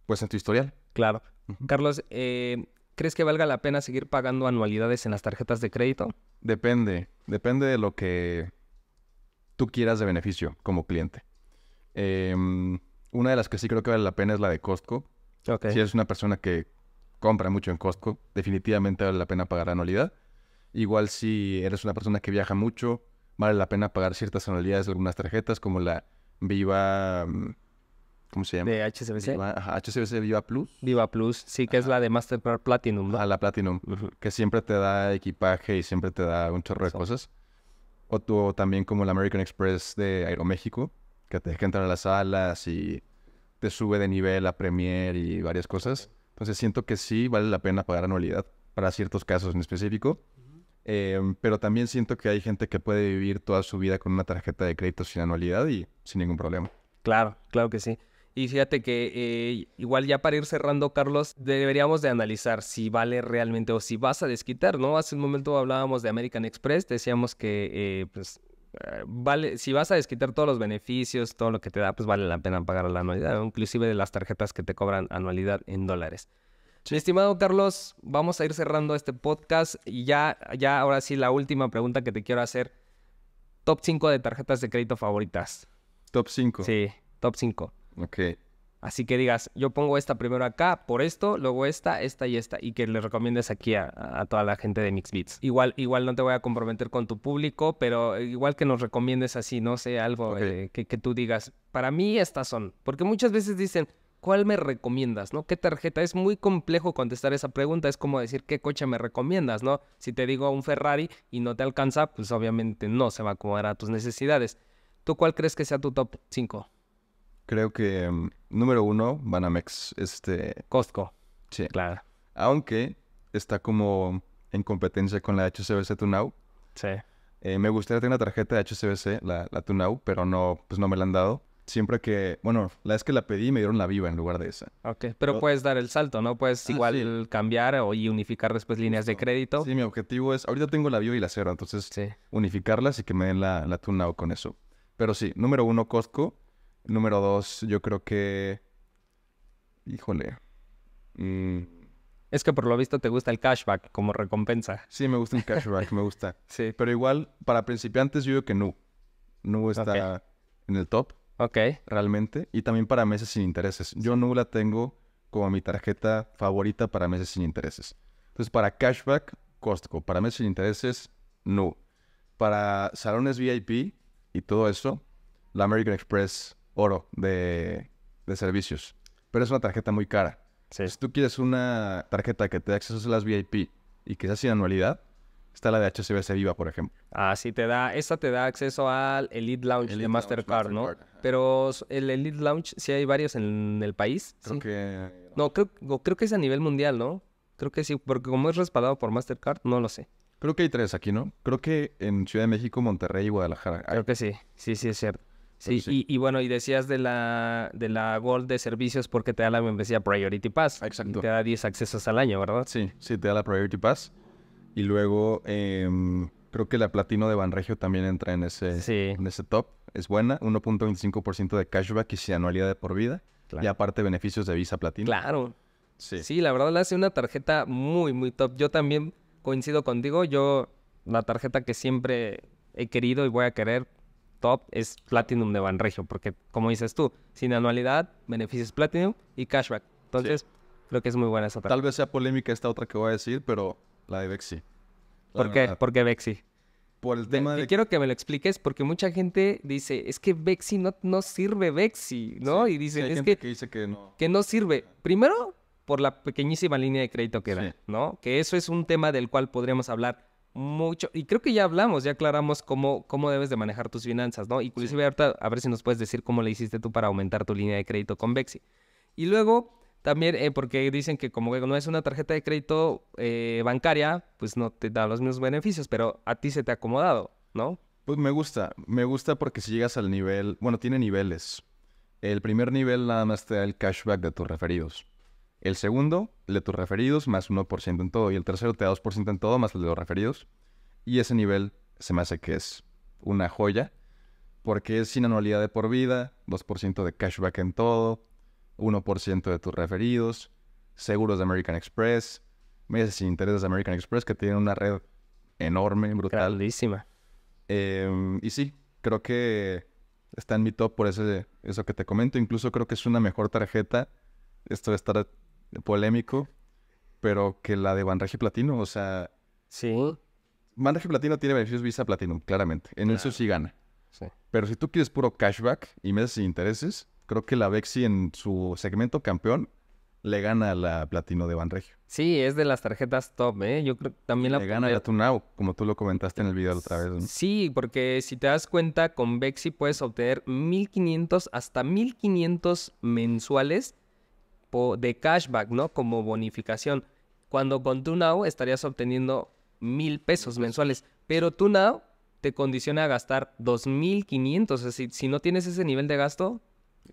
pues, en tu historial. Claro. Carlos, eh, ¿crees que valga la pena seguir pagando anualidades en las tarjetas de crédito? Depende, depende de lo que tú quieras de beneficio como cliente. Em, una de las que sí creo que vale la pena es la de Costco. Si eres una persona que compra mucho en Costco, definitivamente vale la pena pagar la anualidad. Igual si eres una persona que viaja mucho, vale la pena pagar ciertas anualidades de algunas tarjetas, como la Viva. Mm, ¿Cómo se llama? De HCBC. Viva, HCBC Viva Plus. Viva Plus, sí, que es la de Mastercard Platinum, ah, la Platinum, que siempre te da equipaje y siempre te da un chorro de cosas. O, tú, también como la American Express de Aeroméxico, que te deja entrar a las salas y te sube de nivel a Premier y varias cosas. Entonces siento que sí vale la pena pagar anualidad para ciertos casos en específico. Em, pero también siento que hay gente que puede vivir toda su vida con una tarjeta de crédito sin anualidad y sin ningún problema. Claro, claro que sí. Y fíjate que eh, igual ya para ir cerrando, Carlos, deberíamos de analizar si vale realmente o si vas a desquitar, ¿no? Hace un momento hablábamos de American Express, decíamos que eh, pues eh, vale, si vas a desquitar todos los beneficios, todo lo que te da, pues vale la pena pagar la anualidad, inclusive de las tarjetas que te cobran anualidad en dólares. Mi estimado Carlos, vamos a ir cerrando este podcast y ya, ya ahora sí la última pregunta que te quiero hacer. Top 5 de tarjetas de crédito favoritas. Top 5. Sí, top 5. Ok. Así que digas, yo pongo esta primero acá por esto, luego esta, esta y esta, y que le recomiendes aquí a, toda la gente de Mix Igual, igual no te voy a comprometer con tu público, pero igual que nos recomiendes así, no sé, algo eh, que tú digas, para mí estas son. Porque muchas veces dicen, ¿cuál me recomiendas? ¿No? ¿Qué tarjeta? Es muy complejo contestar esa pregunta, es como decir, ¿qué coche me recomiendas? ¿No? Si te digo un Ferrari y no te alcanza, pues obviamente no se va a acomodar a tus necesidades. ¿Tú cuál crees que sea tu top 5? Creo que em, número uno, Banamex, este... Costco. Sí. Claro. Aunque está como en competencia con la HCBC Tunau. Sí. Eh, me gustaría tener una tarjeta de HCBC, la, la Tunau, pero no, pues no me la han dado siempre que, bueno, la vez que la pedí me dieron la viva en lugar de esa. Ok, pero puedes dar el salto, ¿no? Puedes ah, igual cambiar o, unificar después líneas de crédito. Sí, mi objetivo es, ahorita tengo la viva y la cero, entonces unificarlas y que me den la, la tune con eso. Pero sí, número uno, Costco. Número dos, yo creo que... Híjole. Mm. Es que por lo visto te gusta el cashback como recompensa. Sí, me gusta el cashback, me gusta. (laughs) Sí. Pero igual, para principiantes yo digo que no Nu está en el top. Ok. Realmente. Y también para meses sin intereses. Yo no la tengo como mi tarjeta favorita para meses sin intereses. Entonces, para cashback, Costco. Para meses sin intereses, no. Para salones VIP y todo eso, la American Express Oro de, de servicios. Pero es una tarjeta muy cara. Si tú quieres una tarjeta que te dé acceso a las VIP y que sea sin anualidad, Está la de HSBC Viva, por ejemplo. Ah, sí, te da, esta te da acceso al Elite Lounge de Mastercard, ¿no? Pero el Elite Lounge, sí hay varios en el país. Creo que... No, creo, que es a nivel mundial, ¿no? Creo que sí, porque como es respaldado por Mastercard, no lo sé. Creo que hay tres aquí, ¿no? Creo que en Ciudad de México, Monterrey y Guadalajara. Creo que sí, sí, sí, es cierto. Sí, Y, bueno, y decías de la, de la Gold de servicios porque te da la membresía Priority Pass. Exacto. te da 10 accesos al año, ¿verdad? Sí, sí, te da la Priority Pass. Y luego em, creo que la Platino de Banregio también entra en ese, en ese top. Es buena, 1.25% de cashback y sin anualidad de por vida. Y aparte beneficios de Visa Platino. Claro. Sí. la verdad la hace una tarjeta muy, muy top. Yo también coincido contigo. Yo la tarjeta que siempre he querido y voy a querer top es Platinum de Banregio, porque como dices tú, sin anualidad, beneficios Platinum y cashback. Entonces, creo que es muy buena esa tarjeta. Tal vez sea polémica esta otra que voy a decir, pero la de Vexi, ¿Por qué? ¿Por qué Bexi? Por el tema eh, de... quiero que me lo expliques porque mucha gente dice, es que Bexi no, no sirve Bexi, ¿no? y dicen, es que, que, dice que, no. que no sirve. Primero, por la pequeñísima línea de crédito que da, ¿no? Que eso es un tema del cual podríamos hablar mucho. Y creo que ya hablamos, ya aclaramos cómo, cómo debes de manejar tus finanzas, ¿no? Inclusive ahorita a ver si nos puedes decir cómo le hiciste tú para aumentar tu línea de crédito con Vexi Y luego también eh, porque dicen que como no es una tarjeta de crédito eh, bancaria, pues no te da los mismos beneficios, pero a ti se te ha acomodado, ¿no? Pues me gusta, me gusta porque si llegas al nivel, bueno, tiene niveles. El primer nivel nada más te da el cashback de tus referidos. El segundo, de tus referidos, más 1% en todo. Y el tercero te da 2% en todo, más el de los referidos. Y ese nivel se me hace que es una joya, porque es sin anualidad de por vida, 2% de cashback en todo, 1% de tus referidos, seguros de American Express, meses sin intereses de American Express, que tienen una red enorme, brutal. Em, y sí, creo que está en mi top por ese, eso que te comento. Incluso creo que es una mejor tarjeta. Esto va estar polémico, pero que la de Banregio Platino, o sea... Sí. Banregio Platino tiene beneficios Visa Platinum, claramente. En eso sí gana. Sí. Pero si tú quieres puro cashback y meses sin intereses, creo que la Bexi en su segmento campeón le gana la Platino de Banregio. Sí, es de las tarjetas top, ¿eh? Yo creo que también la... Le gana la Tunao, como tú lo comentaste en el video la otra vez. Sí, porque si te das cuenta, con Vexi puedes obtener 1500 hasta 1500 mensuales de cashback, ¿no? Como bonificación. Cuando con Tunao estarías obteniendo 1,000 pesos mensuales, pero Tunao te condiciona a gastar 2500, es decir, si no tienes ese nivel de gasto,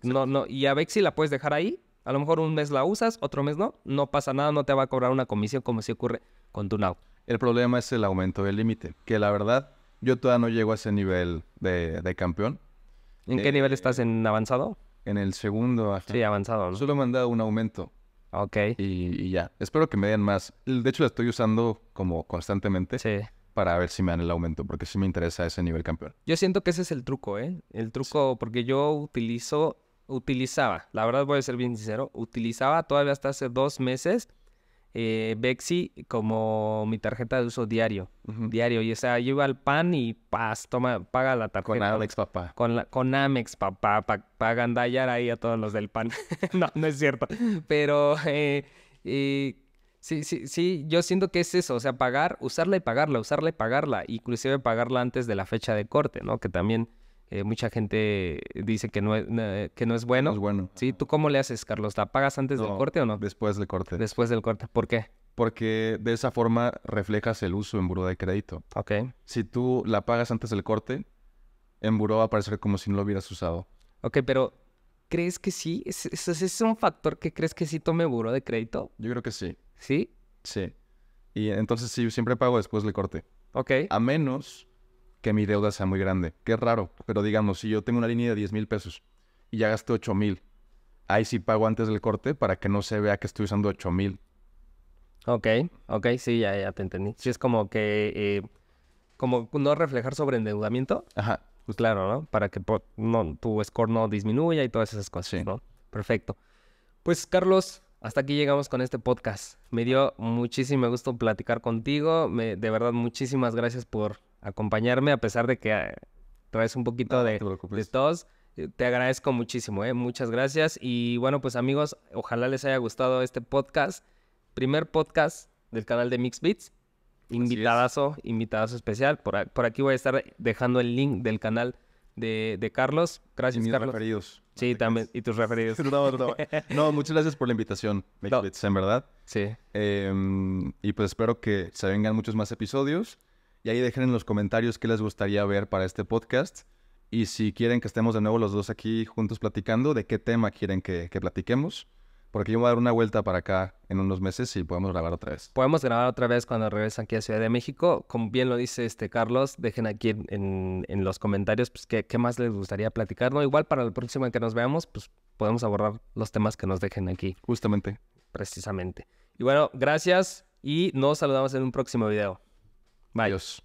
no, no, y a si la puedes dejar ahí. A lo mejor un mes la usas, otro mes no. No pasa nada, no te va a cobrar una comisión como si ocurre con tu now. El problema es el aumento del límite, que la verdad yo todavía no llego a ese nivel de, campeón. ¿En qué eh, nivel estás en avanzado? En el segundo. Sí, avanzado. Solo me han dado un aumento. Ok. Y, ya. Espero que me den más. De hecho, la estoy usando como constantemente. Sí. Para ver si me dan el aumento, porque sí me interesa ese nivel campeón. Yo siento que ese es el truco, ¿eh? El truco, porque yo utilizo utilizaba, la verdad voy a ser bien sincero, utilizaba todavía hasta hace dos meses eh, Bexi como mi tarjeta de uso diario. Diario. Y o sea, yo iba al pan y paz, toma, paga la tarjeta. Con papá. Con, la, con Amex, papá, para pa ahí a todos los del pan. (laughs) no, no es cierto. Pero eh, eh, sí, sí, sí, yo siento que es eso. O sea, pagar, usarla y pagarla, usarla y pagarla. Inclusive pagarla antes de la fecha de corte, ¿no? Que también eh, mucha gente dice que no, es, que no es bueno. es bueno. ¿Sí? ¿Tú cómo le haces, Carlos? ¿La pagas antes del corte o no? Después del corte. Después del corte. ¿Por qué? Porque de esa forma reflejas el uso en buró de crédito. Ok. Si tú la pagas antes del corte, en buró va a parecer como si no lo hubieras usado. Ok, pero ¿crees que sí? ¿Es, es, un factor que crees que sí tome buró de crédito? Yo creo que sí. ¿Sí? Sí. Y entonces si yo siempre pago después del corte. Ok. A menos que mi deuda sea muy grande. Qué raro, pero digamos, si yo tengo una línea de 10 mil pesos y ya gasté 8 mil, ahí sí pago antes del corte para que no se vea que estoy usando 8 mil. Ok, ok, sí, ya, ya te entendí. Sí, es como que, eh, como no reflejar sobre endeudamiento. Ajá. Pues claro, ¿no? Para que tu score no disminuya y todas esas cosas, ¿no? Perfecto. Pues, Carlos, hasta aquí llegamos con este podcast. Me dio muchísimo gusto platicar contigo. de verdad, muchísimas gracias por acompañarme a pesar de que ah, traes un poquito de, tos. Eh, te agradezco muchísimo, eh, muchas gracias. Y bueno, pues amigos, ojalá les haya gustado este podcast. Primer podcast del canal de Mix Beats. Invitadazo, invitadazo especial. Por, aquí voy a estar dejando el link del canal de, de Carlos. Gracias, y mis Carlos. referidos. Sí, también. Y tus referidos. (laughs) (laughs) no, muchas gracias por la invitación, Mix en verdad. Sí. Em, y pues espero que se vengan muchos más episodios. Y ahí dejen en los comentarios qué les gustaría ver para este podcast. Y si quieren que estemos de nuevo los dos aquí juntos platicando, de qué tema quieren que, platiquemos. Porque yo voy a dar una vuelta para acá en unos meses y podemos grabar otra vez. Podemos grabar otra vez cuando regresen aquí a Ciudad de México. Como bien lo dice este Carlos, dejen aquí en, los comentarios pues, qué, qué, más les gustaría platicar. ¿no? Igual para el próximo que nos veamos, pues podemos abordar los temas que nos dejen aquí. Justamente. Precisamente. Y bueno, gracias y nos saludamos en un próximo video. Bye.